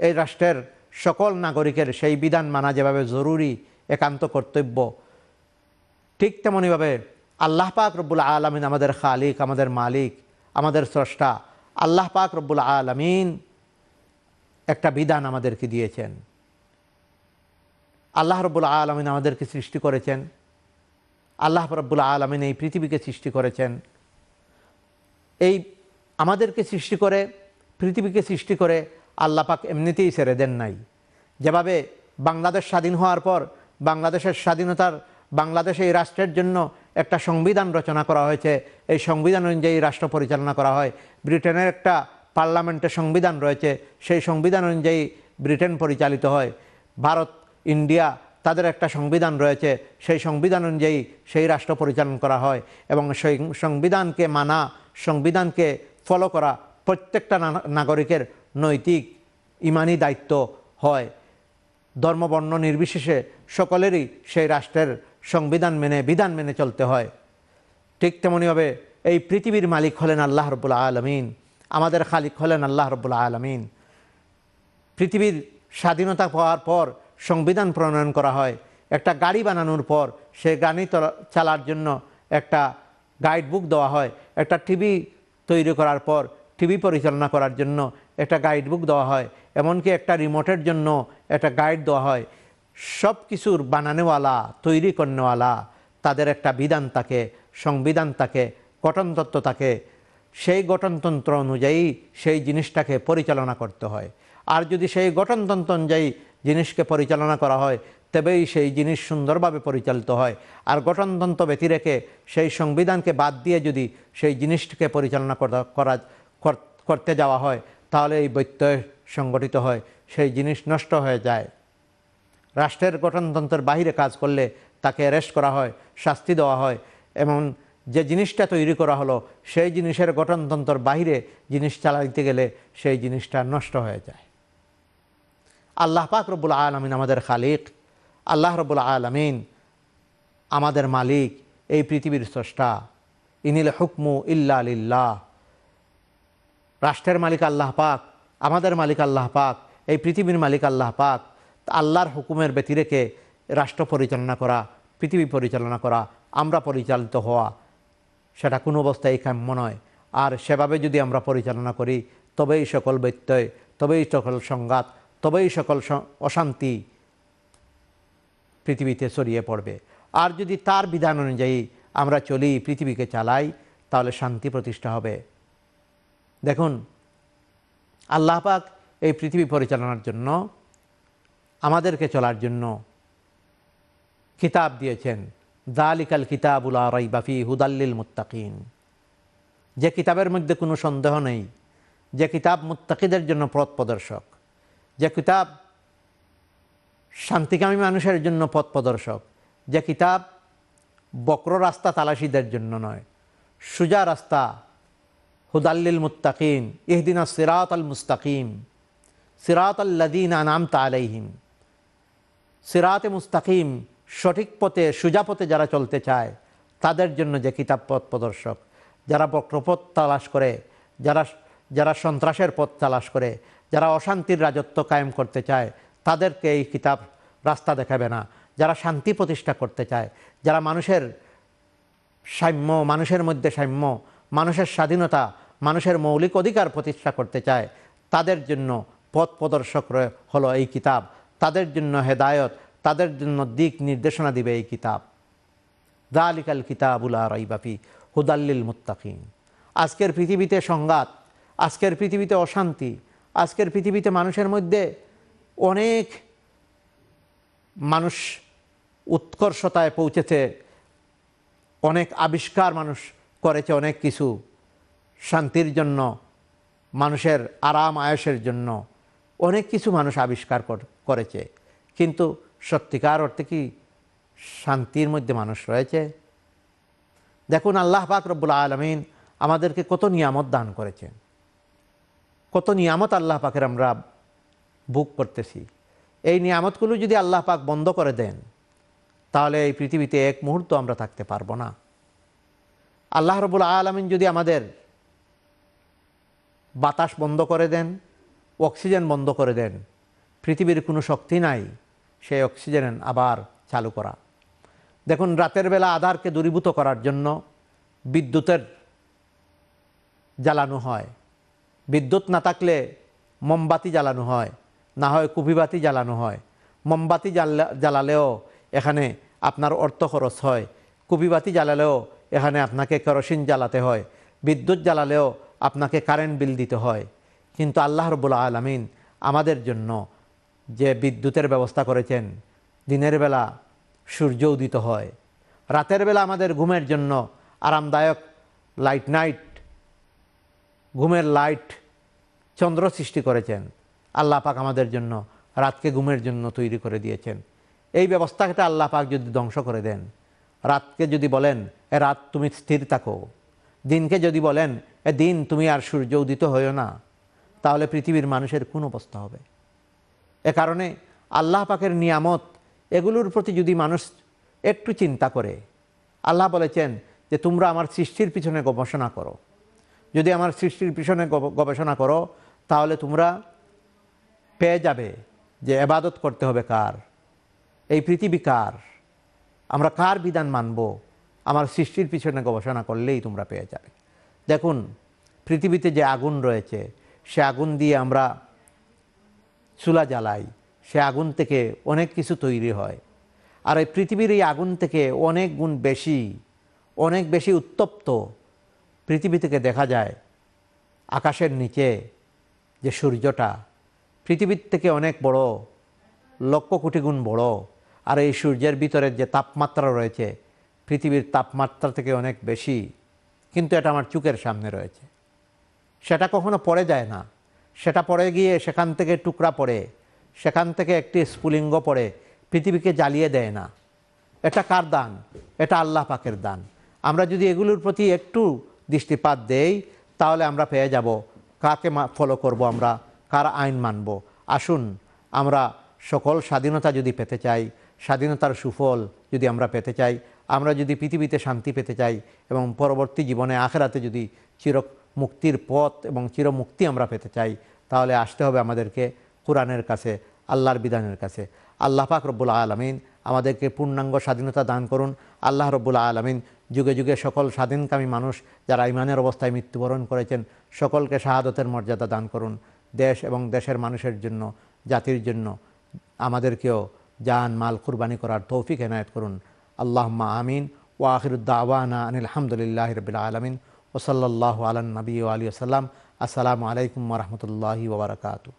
এই রাষ্ট্রের সকল নাগরিকের সেই বিধান মানা যেভাবে জরুরি একান্ত কর্তব্য ঠিক তেমনইভাবে আল্লাহ পাক রব্বুল আলমিন আমাদের খালিক আমাদের মালিক আমাদের স্রষ্টা আল্লাহ পাক রব্বুল আলমিন একটা বিধান আমাদেরকে দিয়েছেন আল্লাহ রব্বুল আলমিন আমাদেরকে সৃষ্টি করেছেন আল্লাহ রব্বুল আলমিন এই পৃথিবীকে সৃষ্টি করেছেন এই আমাদেরকে সৃষ্টি করে পৃথিবীকে সৃষ্টি করে আল্লাপাক এমনিতেই ছেড়ে দেন নাই যেভাবে বাংলাদেশ স্বাধীন হওয়ার পর বাংলাদেশের স্বাধীনতার বাংলাদেশে এই রাষ্ট্রের জন্য একটা সংবিধান রচনা করা হয়েছে এই সংবিধান অনুযায়ী রাষ্ট্র পরিচালনা করা হয় ব্রিটেনের একটা পার্লামেন্টের সংবিধান রয়েছে সেই সংবিধান অনুযায়ী ব্রিটেন পরিচালিত হয় ভারত ইন্ডিয়া তাদের একটা সংবিধান রয়েছে সেই সংবিধান অনুযায়ী সেই রাষ্ট্র পরিচালনা করা হয় এবং সেই সংবিধানকে মানা সংবিধানকে ফলো করা প্রত্যেকটা নাগরিকের নৈতিক ইমানি দায়িত্ব হয় ধর্মবর্ণ নির্বিশেষে সকলেরই সেই রাষ্ট্রের সংবিধান মেনে বিধান মেনে চলতে হয় ঠিক তেমনইভাবে এই পৃথিবীর মালিক হলেন আল্লাহ রবুল্লা আলমিন আমাদের খালিক হলেন আল্লাহ রবুল্লা আলমিন পৃথিবীর স্বাধীনতা পাওয়ার পর সংবিধান প্রণয়ন করা হয় একটা গাড়ি বানানোর পর সে গাড়ি চালার জন্য একটা গাইডবুক দেওয়া হয় একটা টিভি তৈরি করার পর টিভি পরিচালনা করার জন্য একটা গাইডবুক দেওয়া হয় এমনকি একটা রিমোটের জন্য একটা গাইড দেওয়া হয় সব কিছুর বানানোওয়ালা তৈরি করনেওয়ালা তাদের একটা বিধান থাকে সংবিধান থাকে গঠনতত্ত্ব থাকে সেই গঠনতন্ত্র অনুযায়ী সেই জিনিসটাকে পরিচালনা করতে হয় আর যদি সেই গঠনতন্ত্র অনুযায়ী জিনিসকে পরিচালনা করা হয় তবেই সেই জিনিস সুন্দরভাবে পরিচালিত হয় আর গঠনতন্ত্র ব্যতি রেখে সেই সংবিধানকে বাদ দিয়ে যদি সেই জিনিসটিকে পরিচালনা করা করতে যাওয়া হয় তাহলে এই বৈত্য সংগঠিত হয় সেই জিনিস নষ্ট হয়ে যায় রাষ্ট্রের গঠনতন্ত্রের বাহিরে কাজ করলে তাকে অ্যারেস্ট করা হয় শাস্তি দেওয়া হয় এবং যে জিনিসটা তৈরি করা হলো সেই জিনিসের গঠনতন্ত্রের বাহিরে জিনিস চালাইতে গেলে সেই জিনিসটা নষ্ট হয়ে যায় আল্লাহ পাক রবুল আলমিন আমাদের খালিক আল্লাহ রবুল আলমিন আমাদের মালিক এই পৃথিবীর স্রষ্টা ইনিল হুকমু ইল্লা আলিল্লাহ রাষ্ট্রের মালিক আল্লাহ পাক আমাদের মালিক আল্লাহ পাক এই পৃথিবীর মালিক আল্লাহ পাক আল্লাহর হুকুমের ব্যতিরেকে রাষ্ট্র পরিচালনা করা পৃথিবী পরিচালনা করা আমরা পরিচালিত হওয়া সেটা কোনো অবস্থায় কাম্য নয় আর সেভাবে যদি আমরা পরিচালনা করি তবেই সকল ব্যত্যয় তবেই সকল সংঘাত তবেই সকল অশান্তি পৃথিবীতে ছড়িয়ে পড়বে আর যদি তার বিধান অনুযায়ী আমরা চলি পৃথিবীকে চালাই তাহলে শান্তি প্রতিষ্ঠা হবে দেখুন আল্লাহ পাক এই পৃথিবী পরিচালনার জন্য আমাদেরকে চলার জন্য কিতাব দিয়েছেন দালিকাল কিতাবুল আরাই বাফি হুদাল্লিল মুত্তাকিন যে কিতাবের মধ্যে কোনো সন্দেহ নেই যে কিতাব মুত্তাকিদের জন্য পথ প্রদর্শক যে কিতাব শান্তিকামী মানুষের জন্য পথ প্রদর্শক যে কিতাব বক্র রাস্তা তালাশিদের জন্য নয় সুজা রাস্তা হুদাল্লিল মুত্তাকিম ইহদিনা সিরাত আল মুস্তাকিম সিরাত আল্লাদিন আনাম তালাইহিম সিরাতে মুস্তাকিম সঠিক পথে সুজা পথে যারা চলতে চায় তাদের জন্য যে কিতাব পথ প্রদর্শক যারা বক্রপথ তালাশ করে যারা যারা সন্ত্রাসের পথ তালাশ করে যারা অশান্তির রাজত্ব কায়েম করতে চায় তাদেরকে এই কিতাব রাস্তা দেখাবে না যারা শান্তি প্রতিষ্ঠা করতে চায় যারা মানুষের সাম্য মানুষের মধ্যে সাম্য মানুষের স্বাধীনতা মানুষের মৌলিক অধিকার প্রতিষ্ঠা করতে চায় তাদের জন্য পথ প্রদর্শক হলো এই কিতাব তাদের জন্য হেদায়ত তাদের জন্য দিক নির্দেশনা দিবে এই কিতাব দালিকাল কিতাবুলা রাইবাফি হুদাল্লিল মুত্তাকিম আজকের পৃথিবীতে সংঘাত আজকের পৃথিবীতে অশান্তি আজকের পৃথিবীতে মানুষের মধ্যে অনেক মানুষ উৎকর্ষতায় পৌঁছেছে অনেক আবিষ্কার মানুষ করেছে অনেক কিছু শান্তির জন্য মানুষের আরাম আয়সের জন্য অনেক কিছু মানুষ আবিষ্কার করেছে কিন্তু সত্যিকার অর্থে কি শান্তির মধ্যে মানুষ রয়েছে দেখুন আল্লাহ পাক রব্বুল আলমিন আমাদেরকে কত নিয়ামত দান করেছেন কত নিয়ামত আল্লাহ পাকের আমরা ভোগ করতেছি এই নিয়ামতগুলো যদি আল্লাহ পাক বন্ধ করে দেন তাহলে এই পৃথিবীতে এক মুহূর্ত আমরা থাকতে পারবো না আল্লাহ রবুল আলমিন যদি আমাদের বাতাস বন্ধ করে দেন অক্সিজেন বন্ধ করে দেন পৃথিবীর কোনো শক্তি নাই সেই অক্সিজেন আবার চালু করা দেখুন রাতের বেলা আধারকে দূরীভূত করার জন্য বিদ্যুতের জ্বালানো হয় বিদ্যুৎ না থাকলে মোমবাতি জ্বালানো হয় না হয় কুপিবাতি জ্বালানো হয় মোমবাতি জ্বালালেও এখানে আপনার অর্থ খরচ হয় কুপিবাতি জ্বালালেও এখানে আপনাকে কেরোসিন জ্বালাতে হয় বিদ্যুৎ জ্বালালেও আপনাকে কারেন্ট বিল দিতে হয় কিন্তু আল্লাহ রবুল্লা আলমিন আমাদের জন্য যে বিদ্যুতের ব্যবস্থা করেছেন দিনের বেলা সূর্য উদিত হয় রাতের বেলা আমাদের ঘুমের জন্য আরামদায়ক লাইট নাইট ঘুমের লাইট চন্দ্র সৃষ্টি করেছেন আল্লাহ পাক আমাদের জন্য রাতকে ঘুমের জন্য তৈরি করে দিয়েছেন এই ব্যবস্থাটা আল্লাহ পাক যদি ধ্বংস করে দেন রাতকে যদি বলেন এ রাত তুমি স্থির থাকো দিনকে যদি বলেন এ দিন তুমি আর সূর্য উদিত হয়েও না তাহলে পৃথিবীর মানুষের কোন অবস্থা হবে এ কারণে আল্লাহ পাকের নিয়ামত এগুলোর প্রতি যদি মানুষ একটু চিন্তা করে আল্লাহ বলেছেন যে তোমরা আমার সৃষ্টির পিছনে গবেষণা করো যদি আমার সৃষ্টির পিছনে গবেষণা করো তাহলে তোমরা পেয়ে যাবে যে এবাদত করতে হবে কার এই পৃথিবী কার আমরা কার বিধান মানব আমার সৃষ্টির পিছনে গবেষণা করলেই তোমরা পেয়ে যাবে দেখুন পৃথিবীতে যে আগুন রয়েছে সে আগুন দিয়ে আমরা চুলা জ্বালাই সে আগুন থেকে অনেক কিছু তৈরি হয় আর এই পৃথিবীর এই আগুন থেকে অনেক গুণ বেশি অনেক বেশি উত্তপ্ত পৃথিবী থেকে দেখা যায় আকাশের নিচে যে সূর্যটা পৃথিবীর থেকে অনেক বড় লক্ষ কোটি গুণ বড় আর এই সূর্যের ভিতরের যে তাপমাত্রা রয়েছে পৃথিবীর তাপমাত্রা থেকে অনেক বেশি কিন্তু এটা আমার চুকের সামনে রয়েছে সেটা কখনো পড়ে যায় না সেটা পড়ে গিয়ে সেখান থেকে টুকরা পড়ে সেখান থেকে একটি স্ফুলিঙ্গ পড়ে পৃথিবীকে জ্বালিয়ে দেয় না এটা কার দান এটা আল্লাহ পাকের দান আমরা যদি এগুলোর প্রতি একটু দৃষ্টিপাত দেই তাহলে আমরা পেয়ে যাব কাকে ফলো করব আমরা কার আইন মানব আসুন আমরা সকল স্বাধীনতা যদি পেতে চাই স্বাধীনতার সুফল যদি আমরা পেতে চাই আমরা যদি পৃথিবীতে শান্তি পেতে চাই এবং পরবর্তী জীবনে আখেরাতে যদি চির মুক্তির পথ এবং চিরমুক্তি আমরা পেতে চাই তাহলে আসতে হবে আমাদেরকে কোরআনের কাছে আল্লাহর বিধানের কাছে আল্লাহ পাক রব্বুল আলমিন আমাদেরকে পূর্ণাঙ্গ স্বাধীনতা দান করুন আল্লাহ রব্বুল আলমিন যুগে যুগে সকল স্বাধীনকামী মানুষ যারা ইমানের অবস্থায় মৃত্যুবরণ করেছেন সকলকে শাহাদতের মর্যাদা দান করুন দেশ এবং দেশের মানুষের জন্য জাতির জন্য আমাদেরকেও জান মাল কুরবানি করার তৌফিক এনায়ত করুন আল্লাহমা আমিন ও আখিরুদ্দাওয়ানা আনিল আলহামদুলিল্লাহ রবিল আলমিন সাল্লাহ আলন নবী আলী আসসালাম আসসালামু আলাইকুম রহমতুল্লাহি ওবরাকাতু